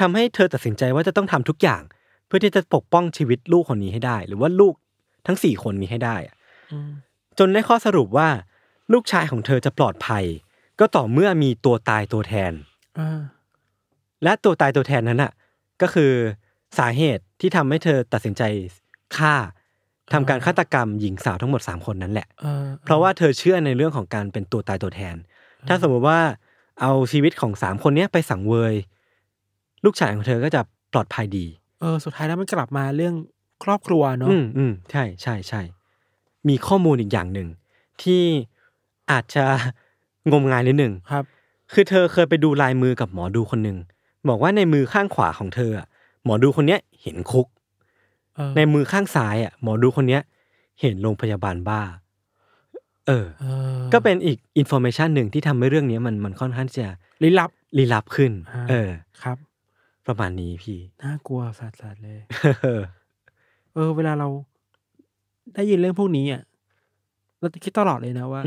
ทำให้เธอตัดสินใจว่าจะต้องทำทุกอย่าง เพื่อที่จะปกป้องชีวิตลูกคนนี้ให้ได้ หรือว่าลูกทั้งสี่คนนี้ให้ได้จนได้ข้อสรุปว่า ลูกชายของเธอจะปลอดภัยก็ต่อเมื่อมีตัวตายตัวแทน และตัวตายตัวแทนนั้นอ่ะ ก็คือสาเหตุที่ทำให้เธอตัดสินใจฆ่า ทำการฆาตกรรมหญิงสาวทั้งหมดสามคนนั้นแหละเพราะว่าเธอเชื่อในเรื่องของการเป็นตัวตายตัวแทน ถ้าสมมุติว่าเอาชีวิตของสามคนเนี้ยไปสังเวย ลูกชายของเธอก็จะปลอดภัยดี เออ สุดท้ายแล้วมันกลับมาเรื่องครอบครัวเนาะอืมอืมใช่ใช่ใช่มีข้อมูลอีกอย่างหนึ่งที่อาจจะงมงายนิดหนึ่งครับ คือเธอเคยไปดูลายมือกับหมอดูคนหนึ่งบอกว่าในมือข้างขวาของเธอหมอดูคนเนี้ยเห็นคุก ในมือข้างซ้ายอ่ะ หมอดูคนเนี้ยเห็นโรงพยาบาลบ้า เออ ก็เป็นอีกอินโฟเมชันหนึ่งที่ทำให้เรื่องนี้มันมันค่อนข้างจะลี้ลับลี้ลับขึ้น เออ ครับ ประมาณนี้พี่ น่ากลัวสัสๆเลยเออ เวลาเราได้ยินเรื่องพวกนี้อ่ะเราจะคิดตลอดเลยนะว่า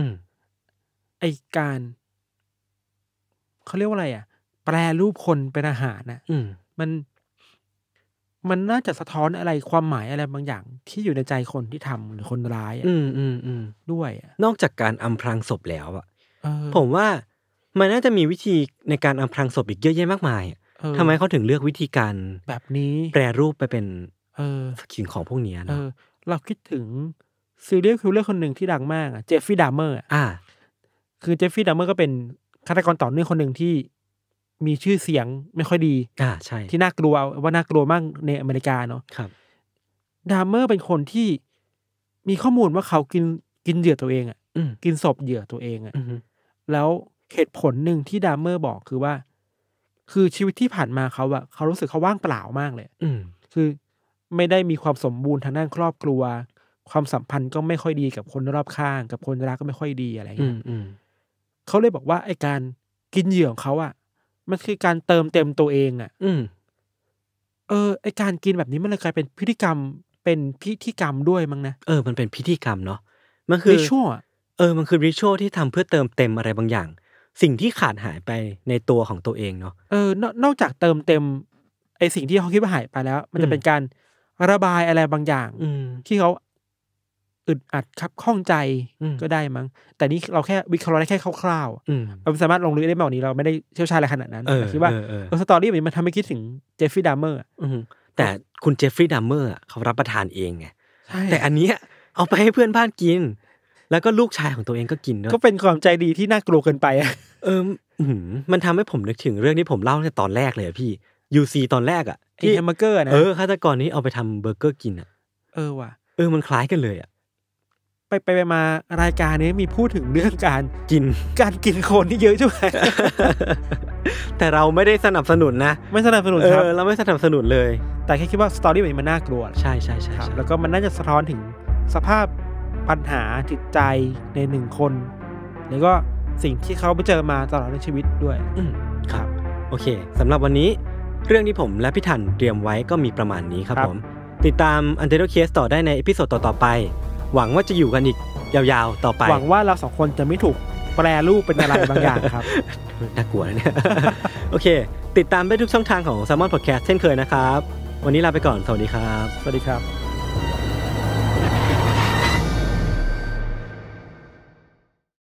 ไอการเขาเรียกว่าอะไรอ่ะ แปลรูปคนเป็นอาหารนะอืมมัน มันน่าจะสะท้อนอะไรความหมายอะไรบางอย่าง ที่อยู่ในใจคนที่ทำหรือคนร้ายอะอืม อืมอืมด้วยนอกจากการอำพรางศพแล้วอะผมว่า มันน่าจะมีวิธีในการอำพรางศพอีกเยอะแยะมากมาย ทำไมเขาถึงเลือกวิธีการแบบนี้ แปลรูปไปเป็น เออสิลของพวกนี้นะเราคิดถึงซีรีส์คิลเลอร์คนหนึ่งที่ดังมากอ่ะ เจฟฟี่ดามเมอร์ อ่าคือเจฟฟี่ดัมเมอร์ก็เป็นฆาตกรต่อเนื่องคนหนึ่งที่มีชื่อเสียงไม่ค่อยดี อ่าใช่ ที่น่ากลัวว่าน่ากลัวมากในอเมริกาเนาะ ครับดัมเมอร์เป็นคนที่มีข้อมูลว่าเขากินกินเหยื่อตัวเองอะ่ะกินศพเหยื่อตัวเองอะ่ะแล้วเหตุผลหนึ่งที่ดัมเมอร์บอกคือว่า คือชีวิตที่ผ่านมาเขาอะเขารู้สึกเขาว่างเปล่ามากเลย อืม คือไม่ได้มีความสมบูรณ์ทางด้านครอบครัว ความสัมพันธ์ก็ไม่ค่อยดีกับคนรอบข้าง กับคนรักก็ไม่ค่อยดีอะไรอย่างเงี้ยอืมเขาเลยบอกว่าไอการกินเหยื่อของเขาอะ่ะ มันคือการเติมเต็มตัวเองอะ่ะอืเออไอการกินแบบนี้มันเลยกลายเป็นพิธีกรรมเป็นพิธีกรรมด้วยมั้งนะเออมันเป็นพิธีกรรมเนาะมันคือริชวลเออมันคือริชวลที่ทำเพื่อเติมเต็มอะไรบางอย่าง สิ่งที่ขาดหายไปในตัวของตัวเองเนาะเออนอกจากเติมเต็ม ไอสิ่งที่เขาคิดว่าหายไปแล้ว มันจะเป็นการระบายอะไรบางอย่างที่เขาอึดอัดครับข้องใจก็ได้มั้งแต่นี้เราแค่วิเคราะห์ได้แค่คร่าวๆเราสามารถลงลึกได้มากกว่านี้เราไม่ได้เชี่ยวชาญอะไรขนาดนั้น คิดว่าสตอรี่แบบนี้มันทำให้คิดถึงเจฟฟรีย์ดัมเมอร์แต่คุณเจฟฟรีย์ดัมเมอร์เขารับประทานเองไงแต่อันนี้เอาไปให้เพื่อนบ้านกิน แล้วก็ลูกชายของตัวเองก็กินก็เป็นความใจดีที่น่ากลัวเกินไปเออมันทำให้ผมนึกถึงเรื่องที่ผมเล่าในตอนแรกเลยพี่ยูซีตอนแรกอ่ะที่แฮมเบอร์เกอร์นะเออฆาตกรนี้เอาไปทำเบอร์เกอร์กินอ่ะ เออว่ะเออมันคล้ายกันเลยอ่ะไปไปมารายการนี้มีพูดถึงเรื่องการกินการกินคนที่เยอะใช่ไหมแต่เราไม่ได้สนับสนุนนะ ไม่สนับสนุนครับเราไม่สนับสนุนเลย แต่แค่คิดว่าสตอรี่แบบนี้มันน่ากลัวใช่ใช่ใช่แล้วก็มันน่าจะสะท้อนถึงสภาพปัญหาจิตใจในหนึ่งคน แล้วก็สิ่งที่เขาไปเจอมาตลอดในชีวิตด้วยครับ โอเคสำหรับวันนี้เรื่องที่ผม และพี่ทันเตรียมไว้ก็มีประมาณนี้ครับผมติดตามอันเดอร์เคสต่อได้ในอีพิโซดต่อๆไปหวังว่าจะอยู่กันอีก ยาว ๆ ต่อไป หวังว่าเราสองคนจะไม่ถูกแปรรูปเป็นอะไรบางอย่างครับ น่ากลัวเนี่ยโอเค ติดตามได้ทุกช่องทางของ s ซ m o n Podcast เช่นเคยนะครับ วันนี้ลาไปก่อน สวัสดีครับ สวัสดีครับ